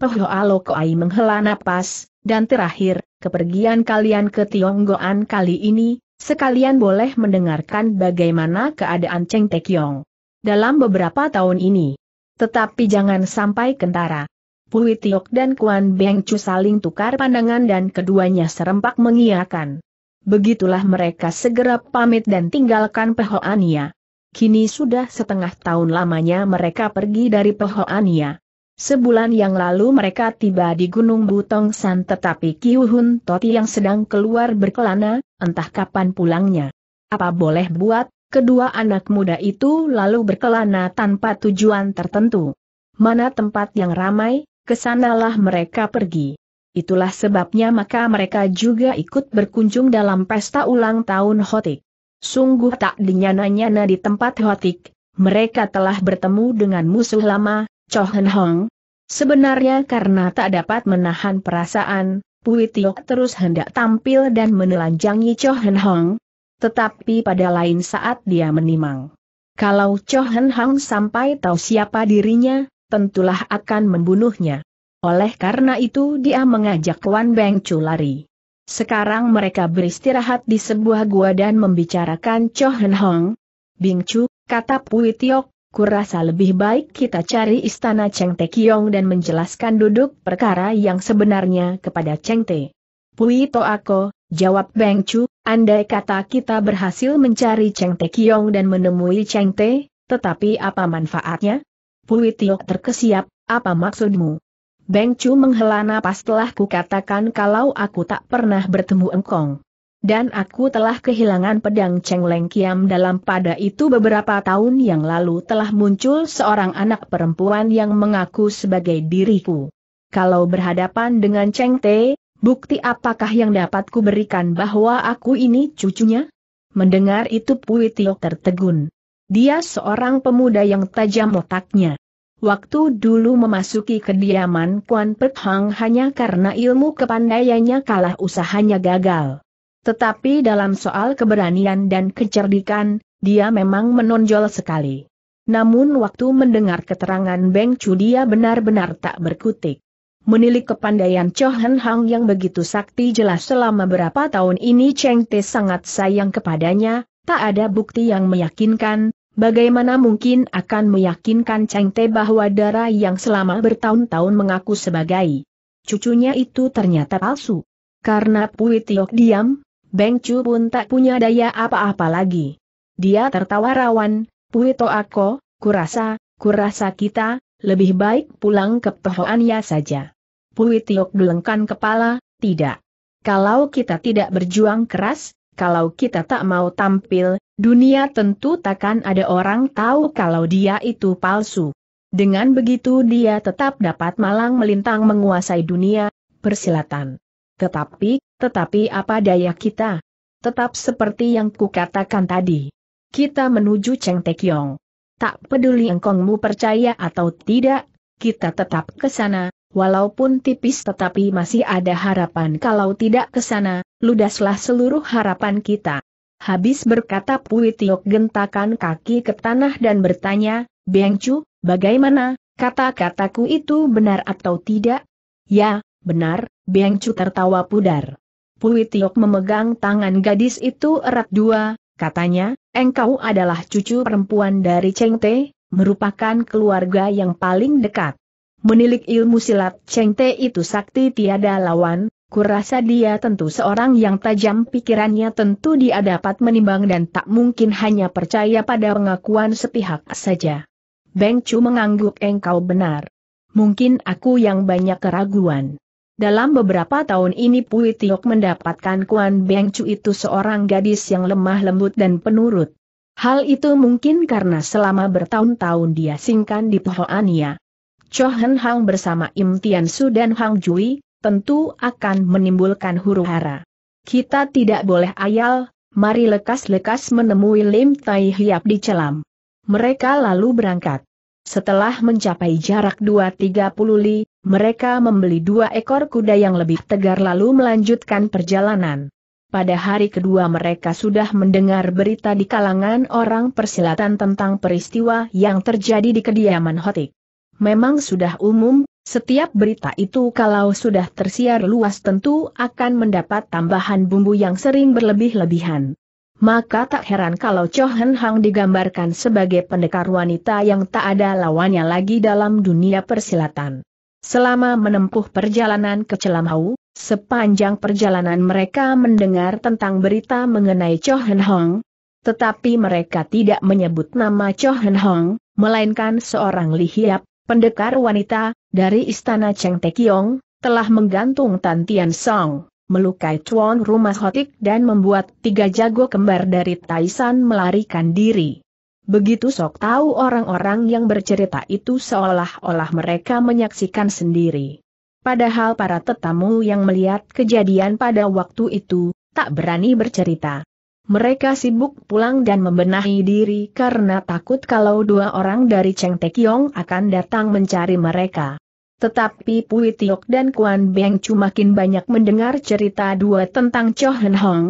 A: Peho Alokoi menghela napas, dan terakhir, kepergian kalian ke Tionggoan kali ini, sekalian boleh mendengarkan bagaimana keadaan Cheng Tekyong dalam beberapa tahun ini. Tetapi jangan sampai kentara. Pui Tiok dan Kuan Beng Chu saling tukar pandangan dan keduanya serempak mengiakan. Begitulah mereka segera pamit dan tinggalkan Pehoania. Kini sudah setengah tahun lamanya mereka pergi dari Pehoania. Sebulan yang lalu mereka tiba di Gunung Butong San tetapi Kiuhun Toti yang sedang keluar berkelana, entah kapan pulangnya. Apa boleh buat, kedua anak muda itu lalu berkelana tanpa tujuan tertentu. Mana tempat yang ramai, kesanalah mereka pergi. Itulah sebabnya maka mereka juga ikut berkunjung dalam pesta ulang tahun Hotik. Sungguh tak dinyana-nyana di tempat Hotik, mereka telah bertemu dengan musuh lama, Cho Hong. Sebenarnya karena tak dapat menahan perasaan, Pui Tiok terus hendak tampil dan menelanjangi Cho Hong. Tetapi pada lain saat dia menimang. Kalau Cho Hong sampai tahu siapa dirinya, tentulah akan membunuhnya. Oleh karena itu dia mengajak Wan Beng Chu lari. Sekarang mereka beristirahat di sebuah gua dan membicarakan Cho Hong. Bing Chu, kata Pui Tiok, kurasa lebih baik kita cari istana Cheng Te Kiong dan menjelaskan duduk perkara yang sebenarnya kepada Cheng Te. Pui to ako, jawab Beng Chu, andai kata kita berhasil mencari Cheng Te Kiong dan menemui Cheng Te, tetapi apa manfaatnya? Pui Tio terkesiap, apa maksudmu? Beng Chu menghela napas telah kukatakan kalau aku tak pernah bertemu engkong. Dan aku telah kehilangan pedang Cheng Leng Kiam dalam pada itu beberapa tahun yang lalu telah muncul seorang anak perempuan yang mengaku sebagai diriku. Kalau berhadapan dengan Cheng Te, bukti apakah yang dapat kuberikan bahwa aku ini cucunya? Mendengar itu Pui Tio tertegun. Dia seorang pemuda yang tajam otaknya. Waktu dulu memasuki kediaman Kuan Pek Hang hanya karena ilmu kepandaiannya kalah usahanya gagal. Tetapi dalam soal keberanian dan kecerdikan, dia memang menonjol sekali. Namun waktu mendengar keterangan Beng Chu dia benar-benar tak berkutik. Menilik kepandaian Cho Hen Hang yang begitu sakti jelas selama berapa tahun ini Cheng Te sangat sayang kepadanya, tak ada bukti yang meyakinkan, bagaimana mungkin akan meyakinkan Cheng Te bahwa darah yang selama bertahun-tahun mengaku sebagai cucunya itu ternyata palsu. Karena Pui Tiok diam, Beng Chu pun tak punya daya apa-apa lagi. Dia tertawa rawan, Puito aku, kurasa, kurasa kita, lebih baik pulang ke pehoannya saja. Puitiok gelengkan kepala, tidak. Kalau kita tidak berjuang keras, kalau kita tak mau tampil, dunia tentu takkan ada orang tahu kalau dia itu palsu. Dengan begitu dia tetap dapat malang melintang menguasai dunia, persilatan. Tetapi, tetapi apa daya kita? Tetap seperti yang kukatakan tadi. Kita menuju Cheng Tekyong. Tak peduli engkongmu percaya atau tidak, kita tetap ke sana, walaupun tipis tetapi masih ada harapan kalau tidak ke sana, ludaslah seluruh harapan kita. Habis berkata Pui Tiok gentakan kaki ke tanah dan bertanya, Beng Chu, bagaimana, kata-kataku itu benar atau tidak? Ya, benar, Beng Chu tertawa pudar. Pui Tiok memegang tangan gadis itu erat dua, katanya, engkau adalah cucu perempuan dari Cheng Te, merupakan keluarga yang paling dekat. Menilik ilmu silat Cheng Te itu sakti tiada lawan, Kurasa dia tentu seorang yang tajam pikirannya tentu dia dapat menimbang dan tak mungkin hanya percaya pada pengakuan sepihak saja. Beng Chu mengangguk engkau benar. Mungkin aku yang banyak keraguan. Dalam beberapa tahun ini Pui Tiok mendapatkan Kuan Beng Chu itu seorang gadis yang lemah lembut dan penurut. Hal itu mungkin karena selama bertahun-tahun dia singkan di Pohoania. Chohan Hang bersama Im Tian Su dan Hang Jui, tentu akan menimbulkan huru hara. Kita tidak boleh ayal, mari lekas-lekas menemui Lim Tai Hiap di celam. Mereka lalu berangkat. Setelah mencapai jarak 2-30 li, mereka membeli dua ekor kuda yang lebih tegar lalu melanjutkan perjalanan. Pada hari kedua mereka sudah mendengar berita di kalangan orang persilatan tentang peristiwa yang terjadi di kediaman Hotik. Memang sudah umum, setiap berita itu kalau sudah tersiar luas tentu akan mendapat tambahan bumbu yang sering berlebih-lebihan. Maka tak heran kalau Cho Hang digambarkan sebagai pendekar wanita yang tak ada lawannya lagi dalam dunia persilatan. Selama menempuh perjalanan ke Celamau, sepanjang perjalanan mereka mendengar tentang berita mengenai Cho Hen Hong, tetapi mereka tidak menyebut nama Cho Hen Hong, melainkan seorang lihiap, pendekar wanita, dari istana Cheng Kiong, telah menggantung Tan Tian Song, melukai Chuan rumah Hotik dan membuat tiga jago kembar dari Taisan melarikan diri. Begitu sok tahu orang-orang yang bercerita itu seolah-olah mereka menyaksikan sendiri. Padahal para tetamu yang melihat kejadian pada waktu itu, tak berani bercerita. Mereka sibuk pulang dan membenahi diri karena takut kalau dua orang dari Cheng Tekiong akan datang mencari mereka. Tetapi Pui Tiok dan Kuan Beng cuma makin banyak mendengar cerita dua tentang Cho Hen Hong,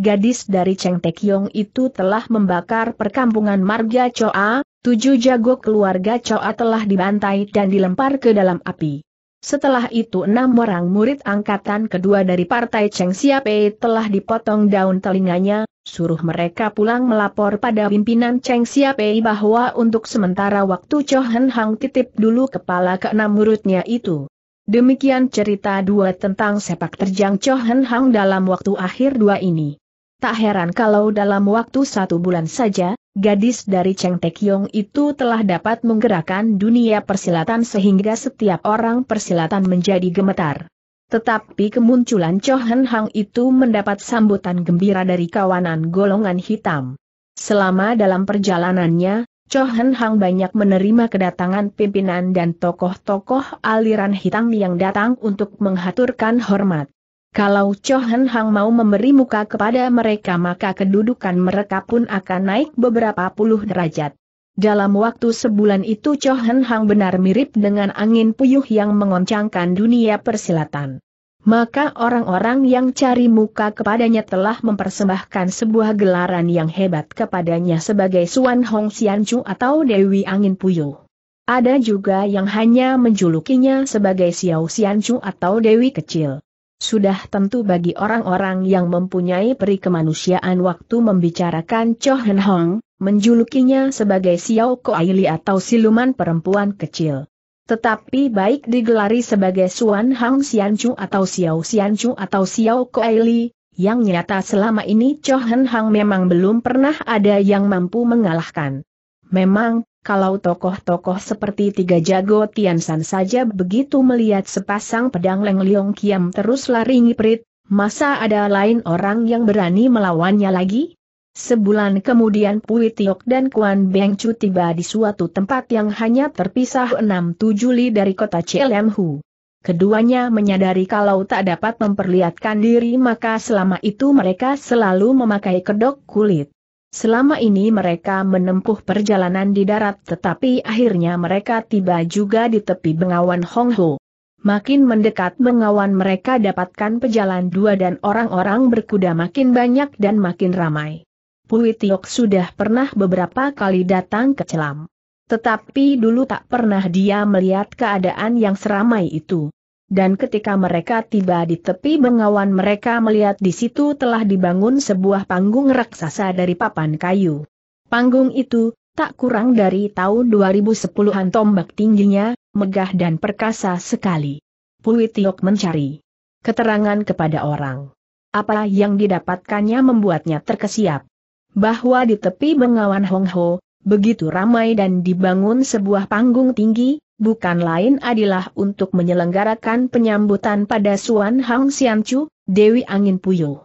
A: gadis dari Cheng Tekyong itu telah membakar perkampungan Marga Choa, tujuh jago keluarga Choa telah dibantai dan dilempar ke dalam api. Setelah itu enam orang murid angkatan kedua dari partai Cheng Siape telah dipotong daun telinganya, suruh mereka pulang melapor pada pimpinan Cheng Siape bahwa untuk sementara waktu Cho Hen Hang titip dulu kepala ke enam muridnya itu. Demikian cerita dua tentang sepak terjang Cho Hen Hang dalam waktu akhir dua ini. Tak heran kalau dalam waktu satu bulan saja, gadis dari Cheng Yong itu telah dapat menggerakkan dunia persilatan sehingga setiap orang persilatan menjadi gemetar. Tetapi kemunculan Chohan Hang itu mendapat sambutan gembira dari kawanan golongan hitam. Selama dalam perjalanannya, Chohan Hang banyak menerima kedatangan pimpinan dan tokoh-tokoh aliran hitam yang datang untuk menghaturkan hormat. Kalau Chohan Hang mau memberi muka kepada mereka maka kedudukan mereka pun akan naik beberapa puluh derajat. Dalam waktu sebulan itu Chohan Hang benar mirip dengan angin puyuh yang mengoncangkan dunia persilatan. Maka orang-orang yang cari muka kepadanya telah mempersembahkan sebuah gelaran yang hebat kepadanya sebagai Suan Hong Chu atau Dewi Angin Puyuh. Ada juga yang hanya menjulukinya sebagai Xiao Chu atau Dewi Kecil. Sudah tentu bagi orang-orang yang mempunyai peri kemanusiaan waktu membicarakan Cho Hen Hong, menjulukinya sebagai Xiao Koaili atau siluman perempuan kecil. Tetapi baik digelari sebagai Suan Hang Xianchu atau Xiao Xianchu atau Xiao Koaili, yang nyata selama ini Cho Hen Hang memang belum pernah ada yang mampu mengalahkan. Memang, kalau tokoh-tokoh seperti tiga jago Tian San saja begitu melihat sepasang pedang Leng Leong Kiam terus lari ngiprit, masa ada lain orang yang berani melawannya lagi? Sebulan kemudian Pui Tiok dan Kuan Beng Chu tiba di suatu tempat yang hanya terpisah enam tujuh li dari kota Hu. Keduanya menyadari kalau tak dapat memperlihatkan diri maka selama itu mereka selalu memakai kedok kulit. Selama ini mereka menempuh perjalanan di darat tetapi akhirnya mereka tiba juga di tepi bengawan Hongho. Makin mendekat bengawan mereka dapatkan pejalan dua dan orang-orang berkuda makin banyak dan makin ramai. Pui Tiok sudah pernah beberapa kali datang ke Celam. Tetapi dulu tak pernah dia melihat keadaan yang seramai itu dan ketika mereka tiba di tepi bengawan mereka melihat di situ telah dibangun sebuah panggung raksasa dari papan kayu. Panggung itu, tak kurang dari tahun 2010-an tombak tingginya, megah dan perkasa sekali. Pui Tiok mencari keterangan kepada orang. Apa yang didapatkannya membuatnya terkesiap. Bahwa di tepi bengawan Hongho. Begitu ramai dan dibangun sebuah panggung tinggi, bukan lain adalah untuk menyelenggarakan penyambutan pada Suan Hang Xianchu, Dewi Angin Puyuh.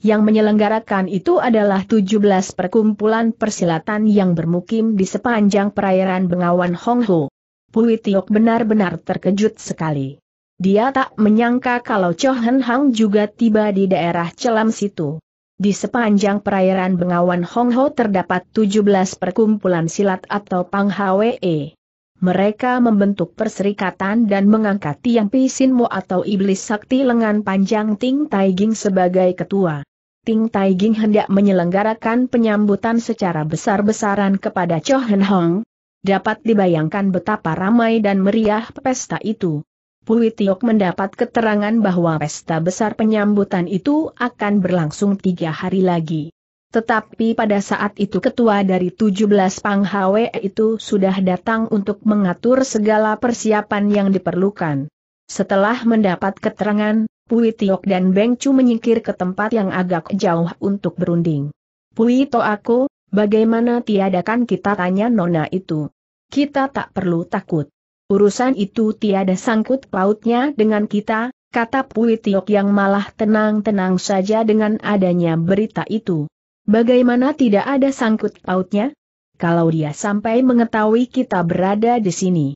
A: Yang menyelenggarakan itu adalah 17 perkumpulan persilatan yang bermukim di sepanjang perairan Bengawan Hong Ho. Pui Tiok benar-benar terkejut sekali. Dia tak menyangka kalau Chohan Hang juga tiba di daerah celam situ. Di sepanjang perairan Bengawan Hongho terdapat 17 perkumpulan silat atau Pang Hwe. E. Mereka membentuk perserikatan dan mengangkat Tiang Mo atau Iblis Sakti lengan panjang Ting Tai Ging sebagai ketua. Ting Tai Ging hendak menyelenggarakan penyambutan secara besar-besaran kepada Cho Hen Hong. Dapat dibayangkan betapa ramai dan meriah pesta itu. Pui Tiok mendapat keterangan bahwa pesta besar penyambutan itu akan berlangsung tiga hari lagi. Tetapi pada saat itu ketua dari 17 panghawe itu sudah datang untuk mengatur segala persiapan yang diperlukan. Setelah mendapat keterangan, Pui Tiok dan Beng Chu menyingkir ke tempat yang agak jauh untuk berunding. Pui Toako, bagaimana tiadakan kita tanya nona itu? Kita tak perlu takut. Urusan itu tiada sangkut pautnya dengan kita, kata Pui Tiok yang malah tenang-tenang saja dengan adanya berita itu. Bagaimana tidak ada sangkut pautnya? Kalau dia sampai mengetahui kita berada di sini.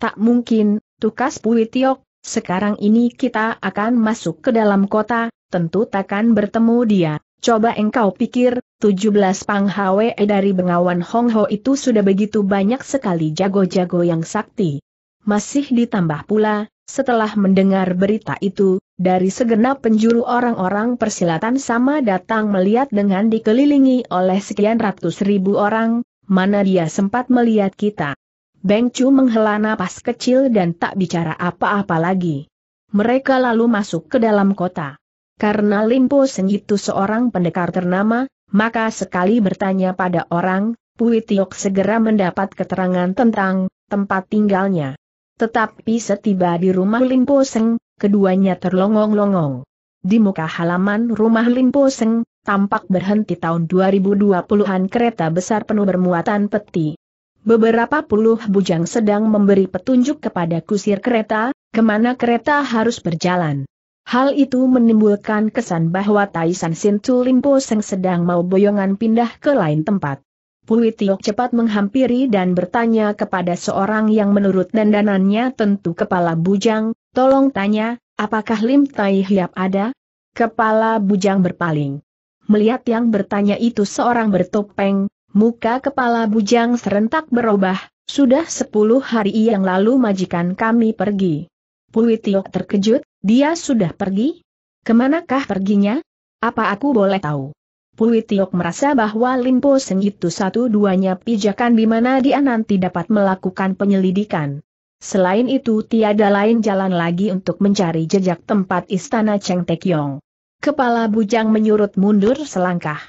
A: Tak mungkin, tukas Pui Tiok, sekarang ini kita akan masuk ke dalam kota, tentu takkan bertemu dia. Coba engkau pikir, 17 pang HWE dari Bengawan Hong Ho itu sudah begitu banyak sekali jago-jago yang sakti. Masih ditambah pula, setelah mendengar berita itu, dari segenap penjuru orang-orang persilatan sama datang melihat dengan dikelilingi oleh sekian ratus ribu orang, mana dia sempat melihat kita. Beng Chu menghela napas kecil dan tak bicara apa-apa lagi. Mereka lalu masuk ke dalam kota. Karena Limpo Seng itu seorang pendekar ternama, maka sekali bertanya pada orang, Pui Tiok segera mendapat keterangan tentang tempat tinggalnya. Tetapi setiba di rumah Limpo Seng, keduanya terlongong-longong. Di muka halaman rumah Limpo Seng, tampak berhenti tahun 2020-an kereta besar penuh bermuatan peti. Beberapa puluh bujang sedang memberi petunjuk kepada kusir kereta, kemana kereta harus berjalan. Hal itu menimbulkan kesan bahwa Taisan Sintu Limpo Seng sedang mau boyongan pindah ke lain tempat. Pui Tiok cepat menghampiri dan bertanya kepada seorang yang menurut dandanannya tentu kepala bujang, tolong tanya, apakah Lim Tai Hiap ada? Kepala bujang berpaling. Melihat yang bertanya itu seorang bertopeng, muka kepala bujang serentak berubah, sudah sepuluh hari yang lalu majikan kami pergi. Pui Tiok terkejut, dia sudah pergi? Kemanakah perginya? Apa aku boleh tahu? Pui Tiok merasa bahwa Limpo Seng itu satu-duanya pijakan di mana dia nanti dapat melakukan penyelidikan. Selain itu tiada lain jalan lagi untuk mencari jejak tempat istana Cheng Tek Yong. Kepala bujang menyurut mundur selangkah.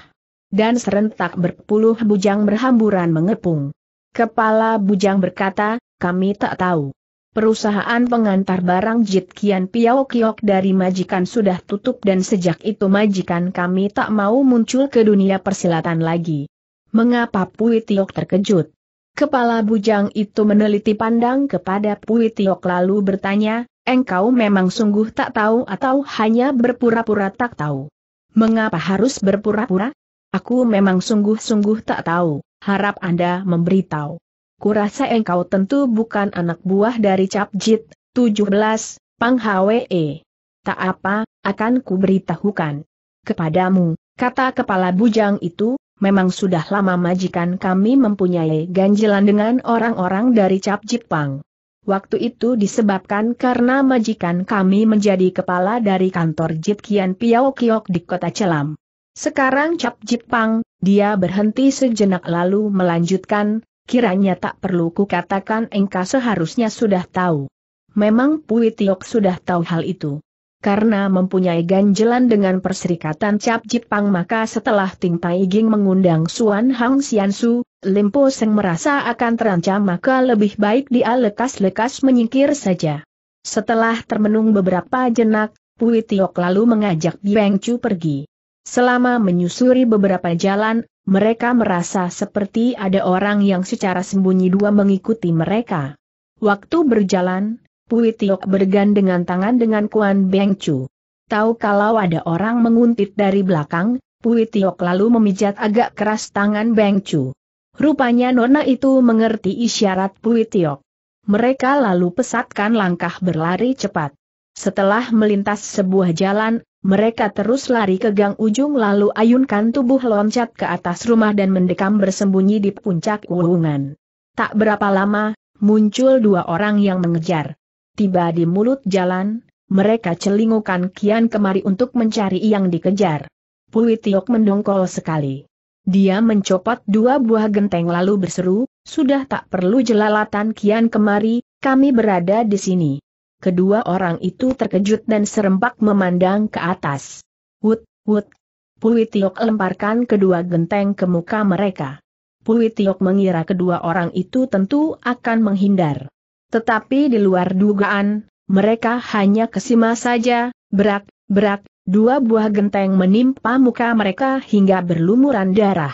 A: Dan serentak berpuluh bujang berhamburan mengepung. Kepala bujang berkata, kami tak tahu. Perusahaan pengantar barang Jit Kian Piao Kiok dari majikan sudah tutup dan sejak itu majikan kami tak mau muncul ke dunia persilatan lagi. Mengapa Pui Tiok terkejut? Kepala bujang itu meneliti pandang kepada Pui Tiok lalu bertanya, engkau memang sungguh tak tahu atau hanya berpura-pura tak tahu? Mengapa harus berpura-pura? Aku memang sungguh-sungguh tak tahu, harap Anda memberitahu kurasa engkau tentu bukan anak buah dari Capjit, 17, Pang Hwe. Tak apa, akan kuberitahukan Kepadamu, kata kepala bujang itu, memang sudah lama majikan kami mempunyai ganjilan dengan orang-orang dari Capjit Pang. Waktu itu disebabkan karena majikan kami menjadi kepala dari kantor Jit Kian Piao Kiok di kota Celam. Sekarang Cap Jipang, dia berhenti sejenak lalu melanjutkan, Kiranya tak perlu kukatakan engkau seharusnya sudah tahu. Memang Pui Tiok sudah tahu hal itu. Karena mempunyai ganjelan dengan perserikatan Cap Jipang maka setelah Ting Tai Ging mengundang Suan Hang Lim po Seng merasa akan terancam maka lebih baik dia lekas-lekas menyingkir saja. Setelah termenung beberapa jenak, Pui Tiok lalu mengajak Biang Chu pergi. Selama menyusuri beberapa jalan, mereka merasa seperti ada orang yang secara sembunyi dua mengikuti mereka. Waktu berjalan, Pui Tiok bergandengan tangan dengan Kuan Beng Chu. Tahu kalau ada orang menguntit dari belakang, Pui Tiok lalu memijat agak keras tangan Beng Chu. Rupanya Nona itu mengerti isyarat Pui Tiok. Mereka lalu pesatkan langkah berlari cepat. Setelah melintas sebuah jalan, mereka terus lari ke gang ujung lalu ayunkan tubuh loncat ke atas rumah dan mendekam bersembunyi di puncak wuhungan. Tak berapa lama, muncul dua orang yang mengejar. Tiba di mulut jalan, mereka celingukan kian kemari untuk mencari yang dikejar. Pui Tiok mendongkol sekali. Dia mencopot dua buah genteng lalu berseru, sudah tak perlu jelalatan kian kemari, kami berada di sini. Kedua orang itu terkejut dan serempak memandang ke atas. Wut, wut. Pui lemparkan kedua genteng ke muka mereka. Pui mengira kedua orang itu tentu akan menghindar. Tetapi di luar dugaan, mereka hanya kesima saja, berak, berak, dua buah genteng menimpa muka mereka hingga berlumuran darah.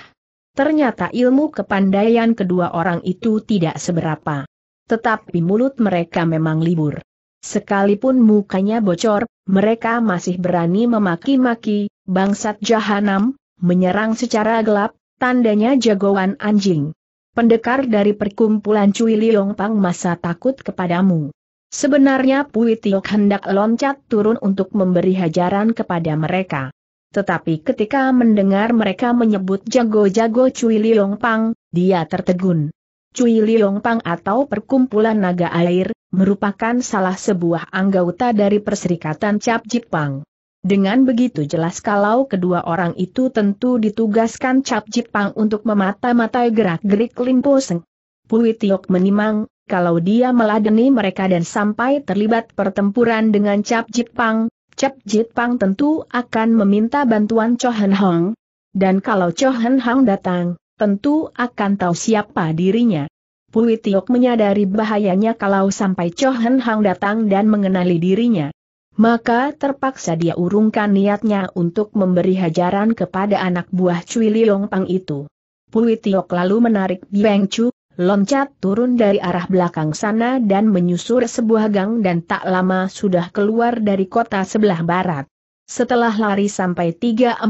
A: Ternyata ilmu kepandaian kedua orang itu tidak seberapa. Tetapi mulut mereka memang libur. Sekalipun mukanya bocor, mereka masih berani memaki-maki, bangsat jahanam, menyerang secara gelap, tandanya jagoan anjing. Pendekar dari perkumpulan Cui Liong Pang masa takut kepadamu. Sebenarnya Pui Tiok hendak loncat turun untuk memberi hajaran kepada mereka. Tetapi ketika mendengar mereka menyebut jago-jago Cui Liong Pang, dia tertegun. Cui Liong Pang atau perkumpulan naga air, merupakan salah sebuah anggota dari Perserikatan Cap Jepang. Dengan begitu jelas kalau kedua orang itu tentu ditugaskan Cap Jepang untuk memata-matai gerak-gerik Limpo Seng. Pui Tiok menimang, kalau dia meladeni mereka dan sampai terlibat pertempuran dengan Cap Jepang, Cap Jepang tentu akan meminta bantuan han Hong. Dan kalau han Hong datang, tentu akan tahu siapa dirinya. Pui Tiok menyadari bahayanya kalau sampai Chohen Hang datang dan mengenali dirinya. Maka terpaksa dia urungkan niatnya untuk memberi hajaran kepada anak buah Cui Liong Pang itu. Pui Tiok lalu menarik Biang Chu, loncat turun dari arah belakang sana dan menyusur sebuah gang dan tak lama sudah keluar dari kota sebelah barat. Setelah lari sampai 340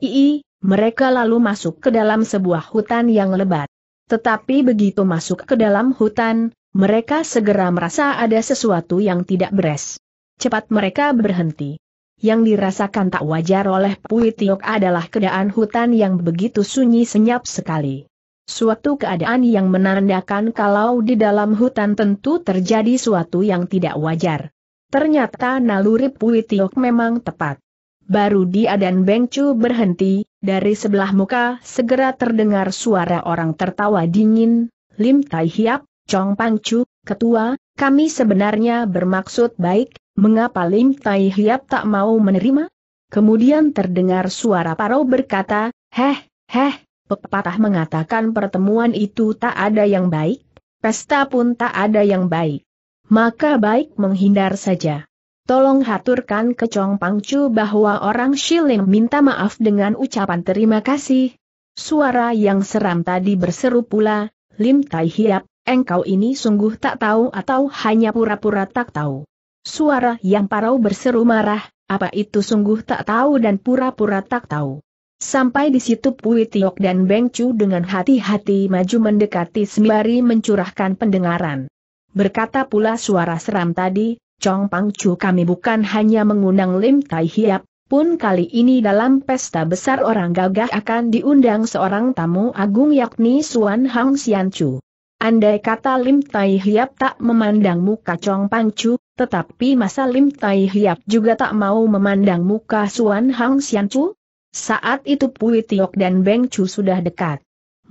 A: II, mereka lalu masuk ke dalam sebuah hutan yang lebat. Tetapi begitu masuk ke dalam hutan, mereka segera merasa ada sesuatu yang tidak beres. Cepat mereka berhenti. Yang dirasakan tak wajar oleh Pui Tiok adalah keadaan hutan yang begitu sunyi senyap sekali. Suatu keadaan yang menandakan kalau di dalam hutan tentu terjadi suatu yang tidak wajar. Ternyata naluri Pui Tiok memang tepat. Baru dia dan Beng Chu berhenti, dari sebelah muka, segera terdengar suara orang tertawa dingin, Lim Tai Hiap, Chong Pang Chu, Ketua, kami sebenarnya bermaksud baik, mengapa Lim Tai Hiap tak mau menerima? Kemudian terdengar suara Parau berkata, Heh, heh, pepatah mengatakan pertemuan itu tak ada yang baik, pesta pun tak ada yang baik. Maka baik menghindar saja. Tolong haturkan ke Chong Pangcu bahwa orang Shilin minta maaf dengan ucapan terima kasih. Suara yang seram tadi berseru pula, Lim Tai Hiap, engkau ini sungguh tak tahu atau hanya pura-pura tak tahu. Suara yang parau berseru marah, apa itu sungguh tak tahu dan pura-pura tak tahu. Sampai di situ Pui Tiok dan Beng Chu dengan hati-hati maju mendekati sembari mencurahkan pendengaran. Berkata pula suara seram tadi, Chong Pang Chu kami bukan hanya mengundang Lim Tai Hiap, pun kali ini dalam pesta besar orang gagah akan diundang seorang tamu agung yakni Suan Hang Xian Chu. Andai kata Lim Tai Hiap tak memandang muka Chong Pang Chu, tetapi masa Lim Tai Hiap juga tak mau memandang muka Suan Hang Xian Chu? Saat itu Pui Tiok dan Beng Chu sudah dekat.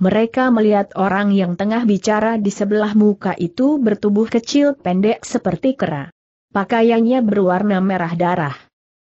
A: Mereka melihat orang yang tengah bicara di sebelah muka itu bertubuh kecil pendek seperti kera. Pakaiannya berwarna merah darah.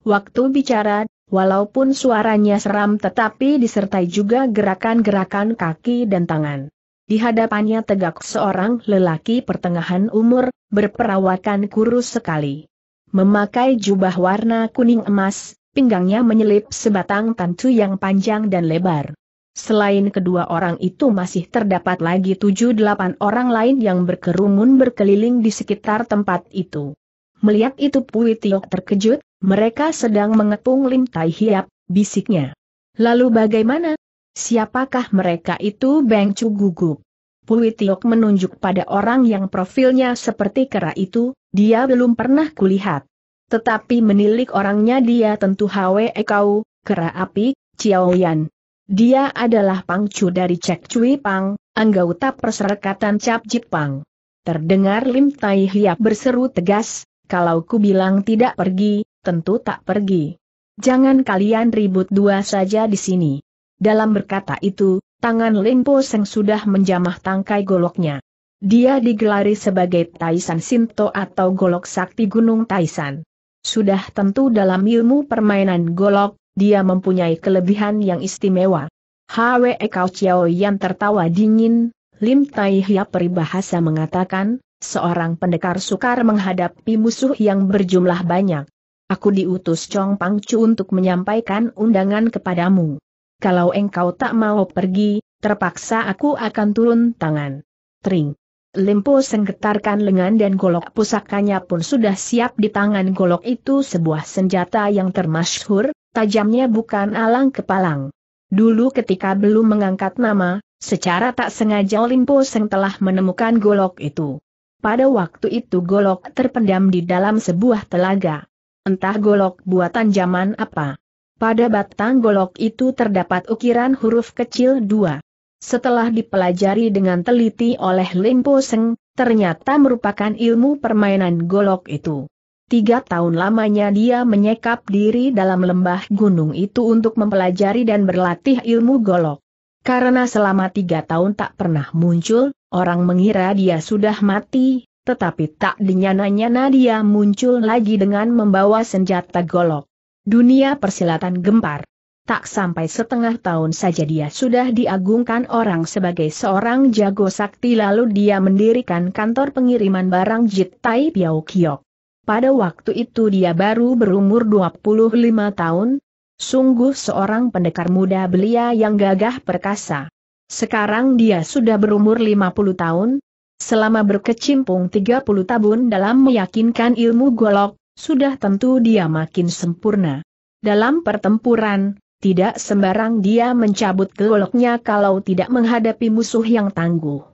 A: Waktu bicara, walaupun suaranya seram tetapi disertai juga gerakan-gerakan kaki dan tangan. Di hadapannya tegak seorang lelaki pertengahan umur, berperawakan kurus sekali. Memakai jubah warna kuning emas, pinggangnya menyelip sebatang tantu yang panjang dan lebar. Selain kedua orang itu masih terdapat lagi tujuh delapan orang lain yang berkerumun berkeliling di sekitar tempat itu. Melihat itu Pui Tio terkejut, mereka sedang mengepung Lim Tai Hiap, bisiknya. Lalu bagaimana? Siapakah mereka itu Beng Chu gugup? Pui Tiok menunjuk pada orang yang profilnya seperti kera itu, dia belum pernah kulihat. Tetapi menilik orangnya dia tentu Hwe kau, kera api, Ciao Yan. Dia adalah pangcu dari Cek Cui Pang, anggota perserikatan Cap Jipang. Terdengar Lim Tai Hiap berseru tegas, kalau ku bilang tidak pergi, tentu tak pergi. Jangan kalian ribut dua saja di sini. Dalam berkata itu, tangan Limpo Seng sudah menjamah tangkai goloknya. Dia digelari sebagai Taisan Sinto atau golok sakti Gunung Taisan. Sudah tentu dalam ilmu permainan golok, dia mempunyai kelebihan yang istimewa. Hwe Kau Chiao yang tertawa dingin, Lim Tai Hia peribahasa mengatakan, seorang pendekar sukar menghadapi musuh yang berjumlah banyak. Aku diutus Chong Pangcu untuk menyampaikan undangan kepadamu. Kalau engkau tak mau pergi, terpaksa aku akan turun tangan. Tring. Limpo senggetarkan lengan dan golok pusakanya pun sudah siap di tangan golok itu sebuah senjata yang termasyhur, tajamnya bukan alang kepalang. Dulu ketika belum mengangkat nama, secara tak sengaja Limpo Seng telah menemukan golok itu. Pada waktu itu golok terpendam di dalam sebuah telaga. Entah golok buatan zaman apa. Pada batang golok itu terdapat ukiran huruf kecil dua. Setelah dipelajari dengan teliti oleh Po Seng, ternyata merupakan ilmu permainan golok itu. Tiga tahun lamanya dia menyekap diri dalam lembah gunung itu untuk mempelajari dan berlatih ilmu golok. Karena selama tiga tahun tak pernah muncul, Orang mengira dia sudah mati, tetapi tak dinyana-nyana dia muncul lagi dengan membawa senjata golok. Dunia persilatan gempar. Tak sampai setengah tahun saja dia sudah diagungkan orang sebagai seorang jago sakti lalu dia mendirikan kantor pengiriman barang Jitai Piao Kiok. Pada waktu itu dia baru berumur 25 tahun, sungguh seorang pendekar muda belia yang gagah perkasa. Sekarang dia sudah berumur 50 tahun, selama berkecimpung 30 tahun dalam meyakinkan ilmu golok, sudah tentu dia makin sempurna. Dalam pertempuran, tidak sembarang dia mencabut goloknya kalau tidak menghadapi musuh yang tangguh.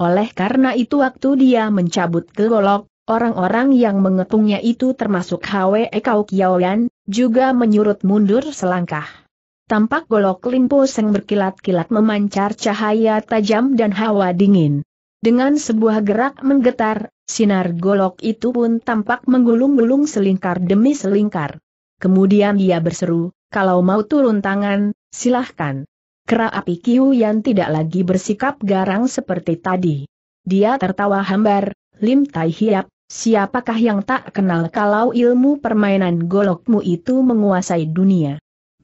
A: Oleh karena itu waktu dia mencabut golok, orang-orang yang mengepungnya itu termasuk Hwe Kau Kiaoyan, juga menyurut mundur selangkah. Tampak golok limpo seng berkilat-kilat memancar cahaya tajam dan hawa dingin. Dengan sebuah gerak menggetar, sinar golok itu pun tampak menggulung-gulung selingkar demi selingkar. Kemudian dia berseru, kalau mau turun tangan, silahkan. Kera api Kiu yang tidak lagi bersikap garang seperti tadi. Dia tertawa hambar, Lim Tai Hiap, siapakah yang tak kenal kalau ilmu permainan golokmu itu menguasai dunia.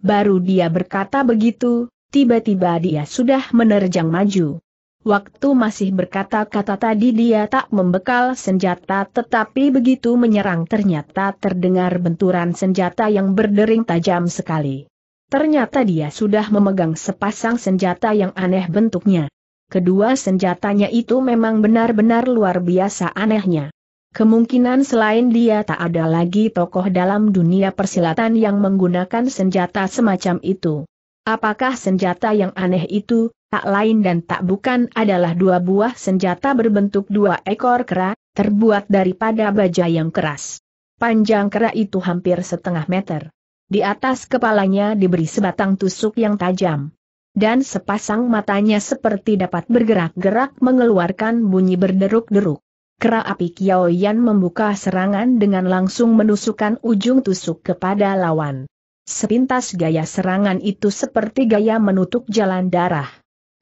A: Baru dia berkata begitu, tiba-tiba dia sudah menerjang maju. Waktu masih berkata-kata tadi dia tak membekal senjata tetapi begitu menyerang ternyata terdengar benturan senjata yang berdering tajam sekali. Ternyata dia sudah memegang sepasang senjata yang aneh bentuknya. Kedua senjatanya itu memang benar-benar luar biasa anehnya. Kemungkinan selain dia tak ada lagi tokoh dalam dunia persilatan yang menggunakan senjata semacam itu. Apakah senjata yang aneh itu, tak lain dan tak bukan adalah dua buah senjata berbentuk dua ekor kera, terbuat daripada baja yang keras. Panjang kera itu hampir setengah meter. Di atas kepalanya diberi sebatang tusuk yang tajam dan sepasang matanya seperti dapat bergerak-gerak mengeluarkan bunyi berderuk-deruk. Kera api Kiao Yan membuka serangan dengan langsung menusukkan ujung tusuk kepada lawan. Sepintas gaya serangan itu seperti gaya menutup jalan darah.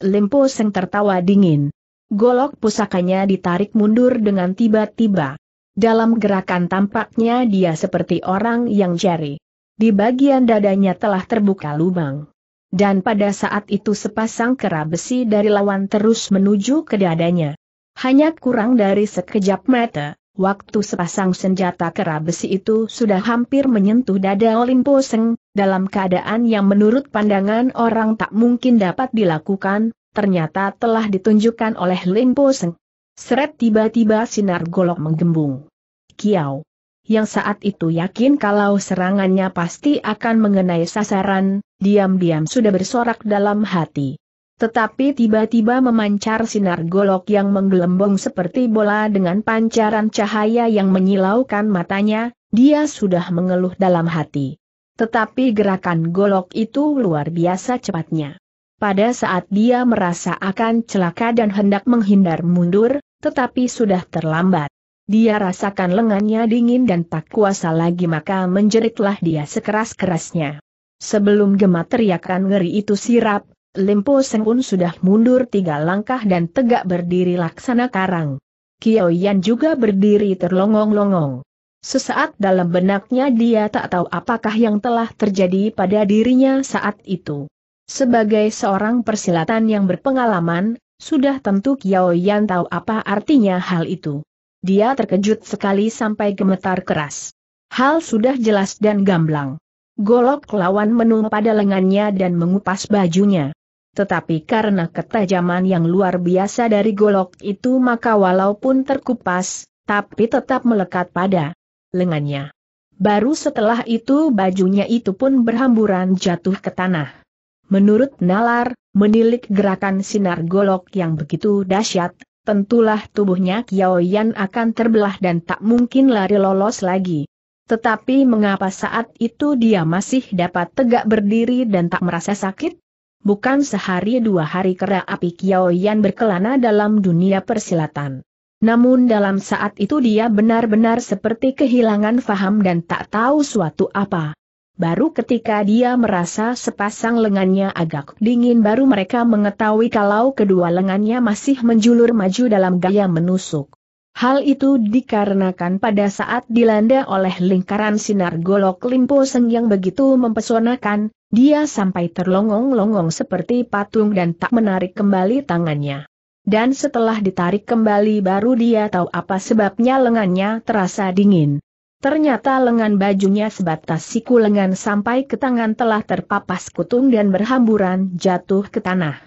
A: Limpo Seng tertawa dingin. Golok pusakanya ditarik mundur dengan tiba-tiba. Dalam gerakan tampaknya dia seperti orang yang jari. Di bagian dadanya telah terbuka lubang. Dan pada saat itu sepasang kera besi dari lawan terus menuju ke dadanya. Hanya kurang dari sekejap mata, waktu sepasang senjata kera besi itu sudah hampir menyentuh dada Olimpo Seng, dalam keadaan yang menurut pandangan orang tak mungkin dapat dilakukan, ternyata telah ditunjukkan oleh Limpo Seng. Seret tiba-tiba sinar golok menggembung. Kiau, Yang saat itu yakin kalau serangannya pasti akan mengenai sasaran, diam-diam sudah bersorak dalam hati. Tetapi tiba-tiba memancar sinar golok yang menggelembung seperti bola dengan pancaran cahaya yang menyilaukan matanya, dia sudah mengeluh dalam hati. Tetapi gerakan golok itu luar biasa cepatnya. Pada saat dia merasa akan celaka dan hendak menghindar mundur, tetapi sudah terlambat. Dia rasakan lengannya dingin dan tak kuasa lagi maka menjeritlah dia sekeras-kerasnya. Sebelum gema teriakan ngeri itu sirap, Limpo Sengun sudah mundur tiga langkah dan tegak berdiri laksana karang. Kiyo Yan juga berdiri terlongong-longong. Sesaat dalam benaknya dia tak tahu apakah yang telah terjadi pada dirinya saat itu. Sebagai seorang persilatan yang berpengalaman, sudah tentu Kiyo Yan tahu apa artinya hal itu. Dia terkejut sekali sampai gemetar keras. Hal sudah jelas dan gamblang. Golok lawan menung pada lengannya dan mengupas bajunya tetapi karena ketajaman yang luar biasa dari golok itu maka walaupun terkupas, tapi tetap melekat pada lengannya. Baru setelah itu bajunya itu pun berhamburan jatuh ke tanah. Menurut Nalar, menilik gerakan sinar golok yang begitu dahsyat, tentulah tubuhnya Kiao Yan akan terbelah dan tak mungkin lari lolos lagi. Tetapi mengapa saat itu dia masih dapat tegak berdiri dan tak merasa sakit? bukan sehari dua hari kera api Kiao Yan berkelana dalam dunia persilatan. Namun dalam saat itu dia benar-benar seperti kehilangan faham dan tak tahu suatu apa. Baru ketika dia merasa sepasang lengannya agak dingin baru mereka mengetahui kalau kedua lengannya masih menjulur maju dalam gaya menusuk. Hal itu dikarenakan pada saat dilanda oleh lingkaran sinar golok limpo seng yang begitu mempesonakan, dia sampai terlongong-longong seperti patung dan tak menarik kembali tangannya. Dan setelah ditarik kembali baru dia tahu apa sebabnya lengannya terasa dingin. Ternyata lengan bajunya sebatas siku lengan sampai ke tangan telah terpapas kutung dan berhamburan jatuh ke tanah.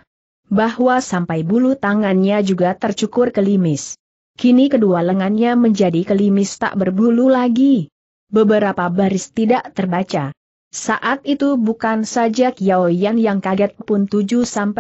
A: Bahwa sampai bulu tangannya juga tercukur kelimis. Kini kedua lengannya menjadi kelimis tak berbulu lagi. Beberapa baris tidak terbaca. Saat itu bukan saja Kiao Yan yang kaget pun 7-8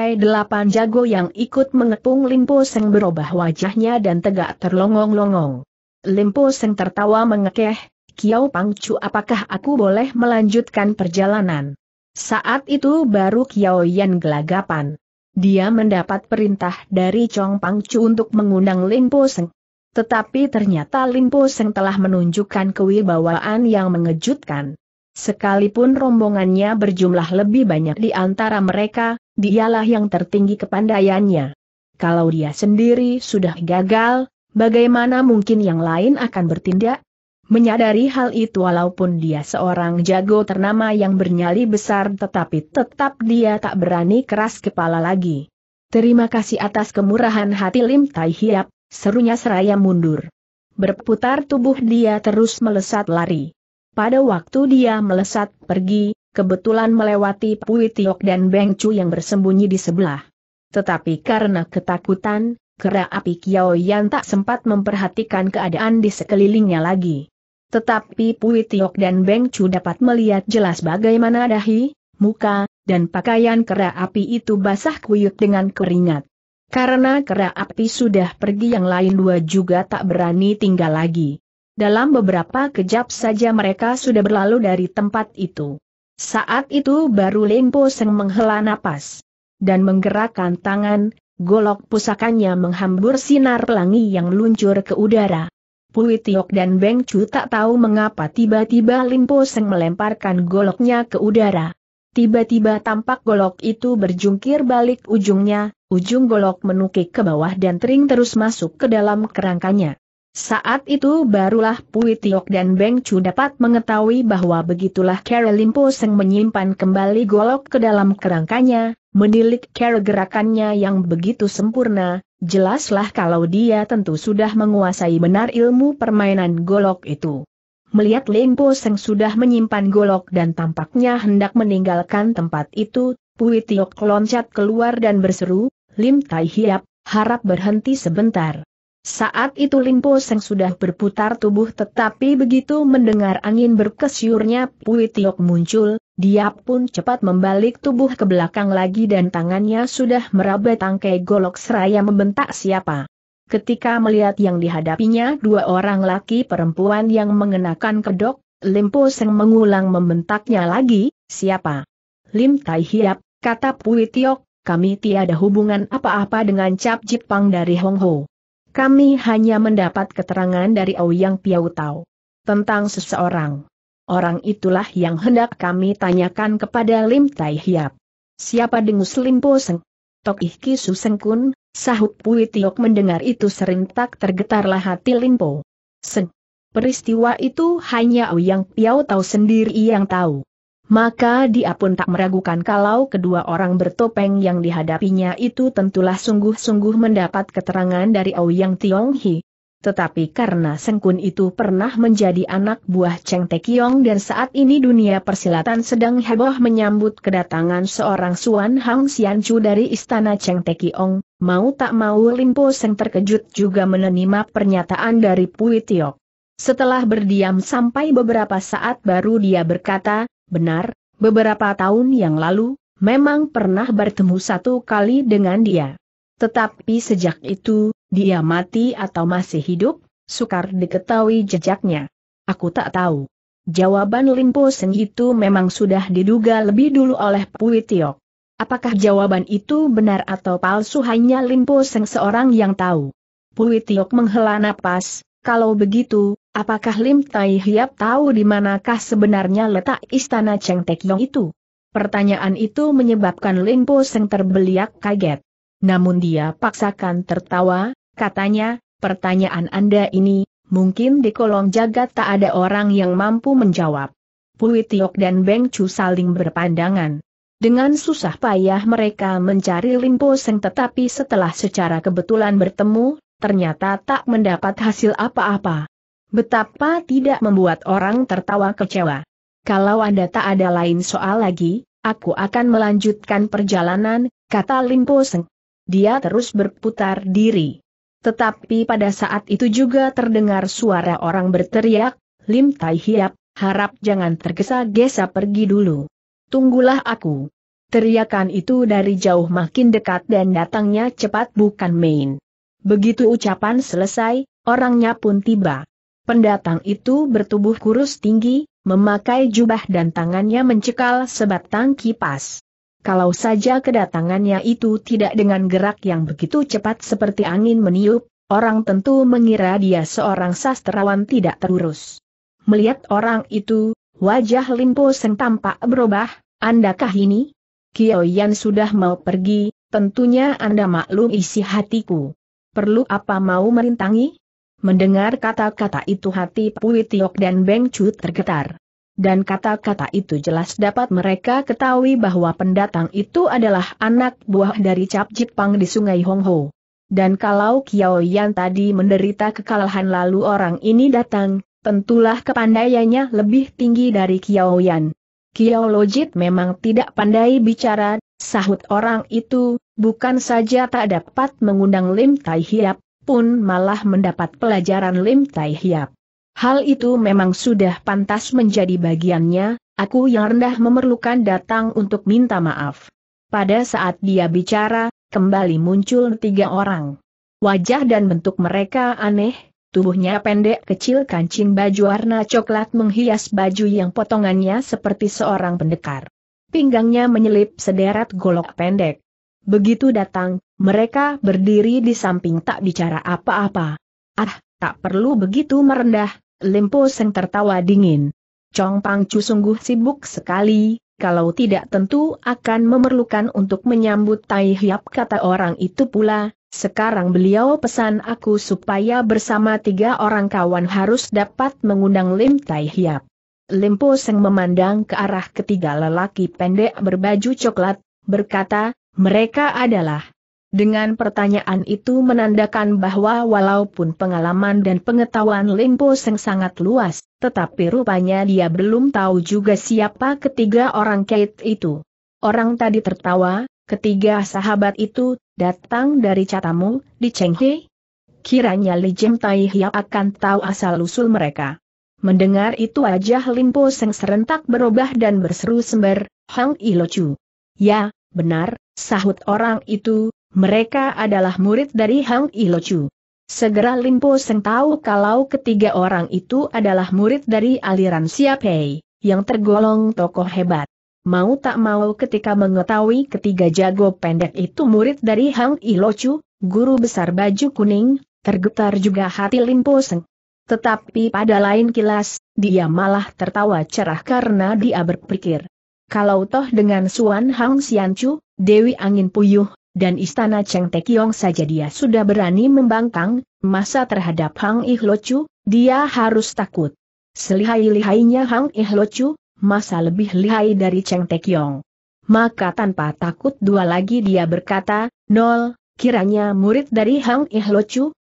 A: jago yang ikut mengepung Limpo Seng berubah wajahnya dan tegak terlongong-longong. Limpo Seng tertawa mengekeh, Kiao Pangcu apakah aku boleh melanjutkan perjalanan? Saat itu baru Kiao Yan gelagapan. Dia mendapat perintah dari Chong Pangcu untuk mengundang Limpo Seng. Tetapi ternyata Limpo Seng telah menunjukkan kewibawaan yang mengejutkan. Sekalipun rombongannya berjumlah lebih banyak di antara mereka, dialah yang tertinggi kepandaiannya. Kalau dia sendiri sudah gagal, bagaimana mungkin yang lain akan bertindak? Menyadari hal itu walaupun dia seorang jago ternama yang bernyali besar tetapi tetap dia tak berani keras kepala lagi. Terima kasih atas kemurahan hati Lim Tai Hiap, serunya seraya mundur. Berputar tubuh dia terus melesat lari. Pada waktu dia melesat pergi, kebetulan melewati Pui Tiok dan Beng Chu yang bersembunyi di sebelah. Tetapi karena ketakutan, kera api Kiao Yan tak sempat memperhatikan keadaan di sekelilingnya lagi. Tetapi Pui Tiok dan Beng Chu dapat melihat jelas bagaimana dahi, muka, dan pakaian kera api itu basah kuyuk dengan keringat. Karena kera api sudah pergi yang lain dua juga tak berani tinggal lagi. Dalam beberapa kejap saja mereka sudah berlalu dari tempat itu. Saat itu baru Lempo Seng menghela napas. Dan menggerakkan tangan, golok pusakanya menghambur sinar pelangi yang luncur ke udara. Pui Tiok dan Beng Chu tak tahu mengapa tiba-tiba Lempo Seng melemparkan goloknya ke udara. Tiba-tiba tampak golok itu berjungkir balik ujungnya, ujung golok menukik ke bawah dan tering terus masuk ke dalam kerangkanya. Saat itu barulah Pui Tiok dan Beng Chu dapat mengetahui bahwa begitulah Carol Limpo Seng menyimpan kembali golok ke dalam kerangkanya, menilik Carol gerakannya yang begitu sempurna, jelaslah kalau dia tentu sudah menguasai benar ilmu permainan golok itu. Melihat Limpo Seng sudah menyimpan golok dan tampaknya hendak meninggalkan tempat itu, Pui Tiok loncat keluar dan berseru, Lim Tai Hiap, harap berhenti sebentar. Saat itu Limpo Seng sudah berputar tubuh tetapi begitu mendengar angin berkesyurnya Pui Tiok muncul, dia pun cepat membalik tubuh ke belakang lagi dan tangannya sudah meraba tangkai golok seraya membentak siapa. Ketika melihat yang dihadapinya dua orang laki perempuan yang mengenakan kedok, Limpo Seng mengulang membentaknya lagi, siapa? Lim Tai Hiap, kata Pui Tiok, kami tiada hubungan apa-apa dengan cap Jipang dari Hong Ho. Kami hanya mendapat keterangan dari Ouyang Piau Tau tentang seseorang. Orang itulah yang hendak kami tanyakan kepada Lim Tai Hiap. Siapa dengus Lim Po Seng? Tok Ih Ki Seng Kun, sahut Pui Tiok mendengar itu serentak tergetarlah hati Lim Po. Seng. Peristiwa itu hanya Ouyang Piau Tau sendiri yang tahu. Maka dia pun tak meragukan kalau kedua orang bertopeng yang dihadapinya itu tentulah sungguh-sungguh mendapat keterangan dari Ouyang Tionghi. Tetapi karena Sengkun itu pernah menjadi anak buah Cheng Tekiong dan saat ini dunia persilatan sedang heboh menyambut kedatangan seorang Suan Hang Chu dari istana Cheng Tekiong, mau tak mau Limpo Seng terkejut juga menerima pernyataan dari Pui Tiok. Setelah berdiam sampai beberapa saat baru dia berkata, Benar, beberapa tahun yang lalu, memang pernah bertemu satu kali dengan dia. Tetapi sejak itu, dia mati atau masih hidup, sukar diketahui jejaknya. Aku tak tahu. Jawaban Limpo Sen itu memang sudah diduga lebih dulu oleh Pui Tiok. Apakah jawaban itu benar atau palsu hanya Limpo Sen seorang yang tahu. Pui Tiok menghela napas, kalau begitu, Apakah Lim Tai Hiap tahu di manakah sebenarnya letak istana Cheng Tek Yong itu? Pertanyaan itu menyebabkan Lim Po Seng terbeliak kaget. Namun dia paksakan tertawa, katanya, pertanyaan Anda ini, mungkin di kolong jagat tak ada orang yang mampu menjawab. Pui Tiok dan Beng Chu saling berpandangan. Dengan susah payah mereka mencari Lim Po Seng tetapi setelah secara kebetulan bertemu, ternyata tak mendapat hasil apa-apa. Betapa tidak membuat orang tertawa kecewa. Kalau Anda tak ada lain soal lagi, aku akan melanjutkan perjalanan, kata Po Seng. Dia terus berputar diri. Tetapi pada saat itu juga terdengar suara orang berteriak, Lim Tai Hiap, harap jangan tergesa-gesa pergi dulu. Tunggulah aku. Teriakan itu dari jauh makin dekat dan datangnya cepat bukan main. Begitu ucapan selesai, orangnya pun tiba. Pendatang itu bertubuh kurus tinggi, memakai jubah dan tangannya mencekal sebatang kipas. Kalau saja kedatangannya itu tidak dengan gerak yang begitu cepat seperti angin meniup, orang tentu mengira dia seorang sastrawan tidak terurus. Melihat orang itu, wajah Limpo Seng tampak berubah, Andakah ini? Kio Yan sudah mau pergi, tentunya Anda maklum isi hatiku. Perlu apa mau merintangi? Mendengar kata-kata itu hati Pui Tiok dan Beng Chu tergetar. Dan kata-kata itu jelas dapat mereka ketahui bahwa pendatang itu adalah anak buah dari Cap Jipang di Sungai Hongho. Dan kalau Kiao Yan tadi menderita kekalahan lalu orang ini datang, tentulah kepandaiannya lebih tinggi dari Kiao Yan. Kiao Lojit memang tidak pandai bicara, sahut orang itu, bukan saja tak dapat mengundang Lim Tai Hiap, pun malah mendapat pelajaran Lim Tai Hiap. Hal itu memang sudah pantas menjadi bagiannya, aku yang rendah memerlukan datang untuk minta maaf. Pada saat dia bicara, kembali muncul tiga orang. Wajah dan bentuk mereka aneh, tubuhnya pendek kecil kancing baju warna coklat menghias baju yang potongannya seperti seorang pendekar. Pinggangnya menyelip sederet golok pendek. Begitu datang, mereka berdiri di samping tak bicara apa-apa. Ah, tak perlu begitu merendah, Limpo Seng tertawa dingin. Chong Pangcu sungguh sibuk sekali, kalau tidak tentu akan memerlukan untuk menyambut Tai Hiap kata orang itu pula, sekarang beliau pesan aku supaya bersama tiga orang kawan harus dapat mengundang Lim Tai Hiap. Limpo Seng memandang ke arah ketiga lelaki pendek berbaju coklat, berkata, mereka adalah dengan pertanyaan itu menandakan bahwa walaupun pengalaman dan pengetahuan Limpo Seng sangat luas, tetapi rupanya dia belum tahu juga siapa ketiga orang kait itu. Orang tadi tertawa, ketiga sahabat itu, datang dari catamu, di Chenghe? Kiranya Li Jem Tai Hiap akan tahu asal-usul mereka. Mendengar itu aja Limpo Seng serentak berubah dan berseru sember, Hang Ilocu. Ya, benar, sahut orang itu, mereka adalah murid dari Hang Ilochu. Segera Limpo Seng tahu kalau ketiga orang itu adalah murid dari aliran Siapei, yang tergolong tokoh hebat. Mau tak mau ketika mengetahui ketiga jago pendek itu murid dari Hang Ilochu, guru besar baju kuning, tergetar juga hati Limpo Seng. Tetapi pada lain kilas, dia malah tertawa cerah karena dia berpikir. Kalau toh dengan Suan Hang Siancu, Dewi Angin Puyuh, dan istana Cheng Tekiong saja dia sudah berani membangkang, masa terhadap Hang Ih dia harus takut. Selihai-lihainya Hang Ih masa lebih lihai dari Cheng Tekiong. Maka tanpa takut dua lagi dia berkata, Nol, kiranya murid dari Hang Ih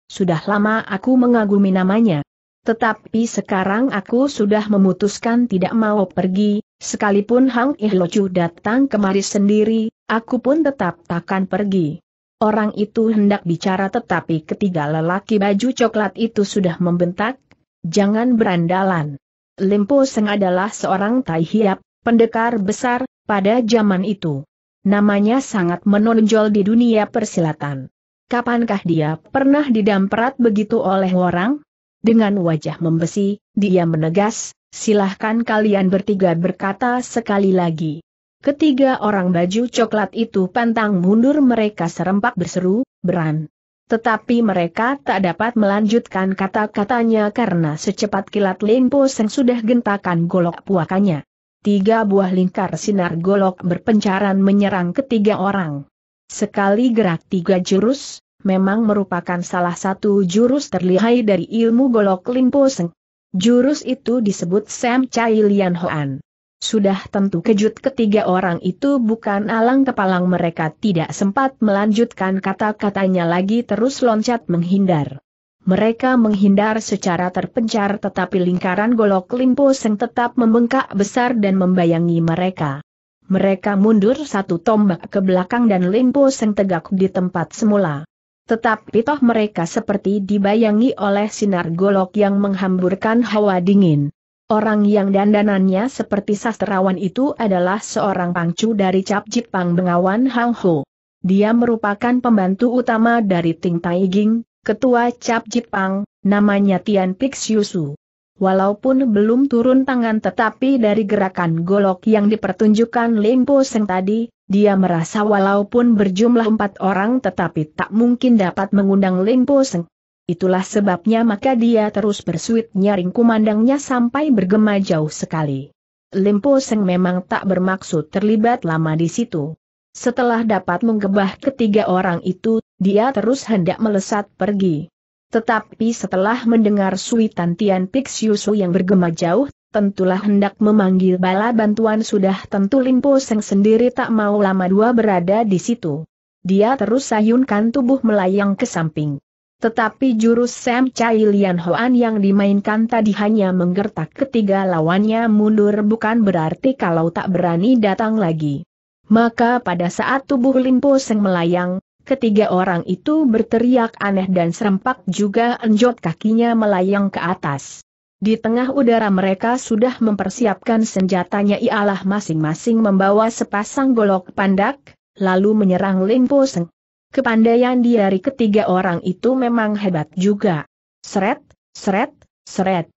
A: sudah lama aku mengagumi namanya. Tetapi sekarang aku sudah memutuskan tidak mau pergi, Sekalipun Hang Ihlochu datang kemari sendiri, aku pun tetap takkan pergi. Orang itu hendak bicara tetapi ketiga lelaki baju coklat itu sudah membentak, jangan berandalan. Limpo Seng adalah seorang tai hiap, pendekar besar, pada zaman itu. Namanya sangat menonjol di dunia persilatan. Kapankah dia pernah didamperat begitu oleh orang? Dengan wajah membesi, dia menegas, silahkan kalian bertiga berkata sekali lagi. Ketiga orang baju coklat itu pantang mundur mereka serempak berseru, beran. Tetapi mereka tak dapat melanjutkan kata-katanya karena secepat kilat Limpo Seng sudah gentakan golok puakannya. Tiga buah lingkar sinar golok berpencaran menyerang ketiga orang. Sekali gerak tiga jurus, memang merupakan salah satu jurus terlihai dari ilmu golok Limpo Seng. Jurus itu disebut Sam Chai Lian Hoan. Sudah tentu kejut ketiga orang itu bukan alang kepalang mereka tidak sempat melanjutkan kata-katanya lagi terus loncat menghindar. Mereka menghindar secara terpencar tetapi lingkaran golok limpo seng tetap membengkak besar dan membayangi mereka. Mereka mundur satu tombak ke belakang dan limpo seng tegak di tempat semula. Tetapi toh mereka seperti dibayangi oleh sinar golok yang menghamburkan hawa dingin. Orang yang dandanannya seperti sastrawan itu adalah seorang pangcu dari Cap Jipang Bengawan Hang Ho. Dia merupakan pembantu utama dari Ting Taiging, ketua Cap Jipang, namanya Tian Pik Su. Walaupun belum turun tangan tetapi dari gerakan golok yang dipertunjukkan Limpo Seng tadi, dia merasa walaupun berjumlah empat orang tetapi tak mungkin dapat mengundang Limpo Seng. Itulah sebabnya maka dia terus bersuit nyaring kumandangnya sampai bergema jauh sekali. Limpo Seng memang tak bermaksud terlibat lama di situ. Setelah dapat menggebah ketiga orang itu, dia terus hendak melesat pergi. Tetapi setelah mendengar suitan Tian Pixiusu yang bergema jauh, tentulah hendak memanggil bala bantuan sudah tentu Limpo Seng sendiri tak mau lama dua berada di situ. Dia terus sayunkan tubuh melayang ke samping. Tetapi jurus Sam Chai Lian Hoan yang dimainkan tadi hanya menggertak ketiga lawannya mundur bukan berarti kalau tak berani datang lagi. Maka pada saat tubuh Limpo Seng melayang, Ketiga orang itu berteriak aneh dan serempak juga enjot kakinya melayang ke atas. Di tengah udara mereka sudah mempersiapkan senjatanya ialah masing-masing membawa sepasang golok pandak, lalu menyerang Po Seng. Kepandaian dari ketiga orang itu memang hebat juga. Seret, seret, seret.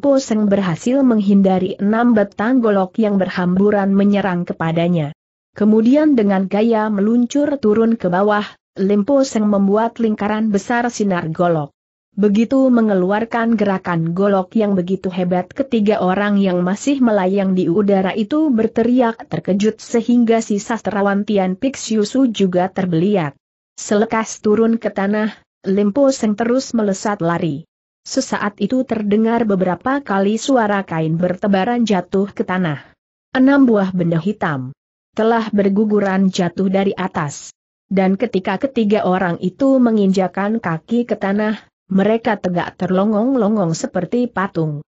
A: Po Seng berhasil menghindari enam batang golok yang berhamburan menyerang kepadanya. Kemudian dengan gaya meluncur turun ke bawah, Po Seng membuat lingkaran besar sinar golok. Begitu mengeluarkan gerakan golok yang begitu hebat ketiga orang yang masih melayang di udara itu berteriak terkejut sehingga si sastrawan Tian Pixiusu juga terbeliak. Selekas turun ke tanah, Limpo Seng terus melesat lari. Sesaat itu terdengar beberapa kali suara kain bertebaran jatuh ke tanah. Enam buah benda hitam telah berguguran jatuh dari atas. Dan ketika ketiga orang itu menginjakan kaki ke tanah, mereka tegak terlongong-longong seperti patung.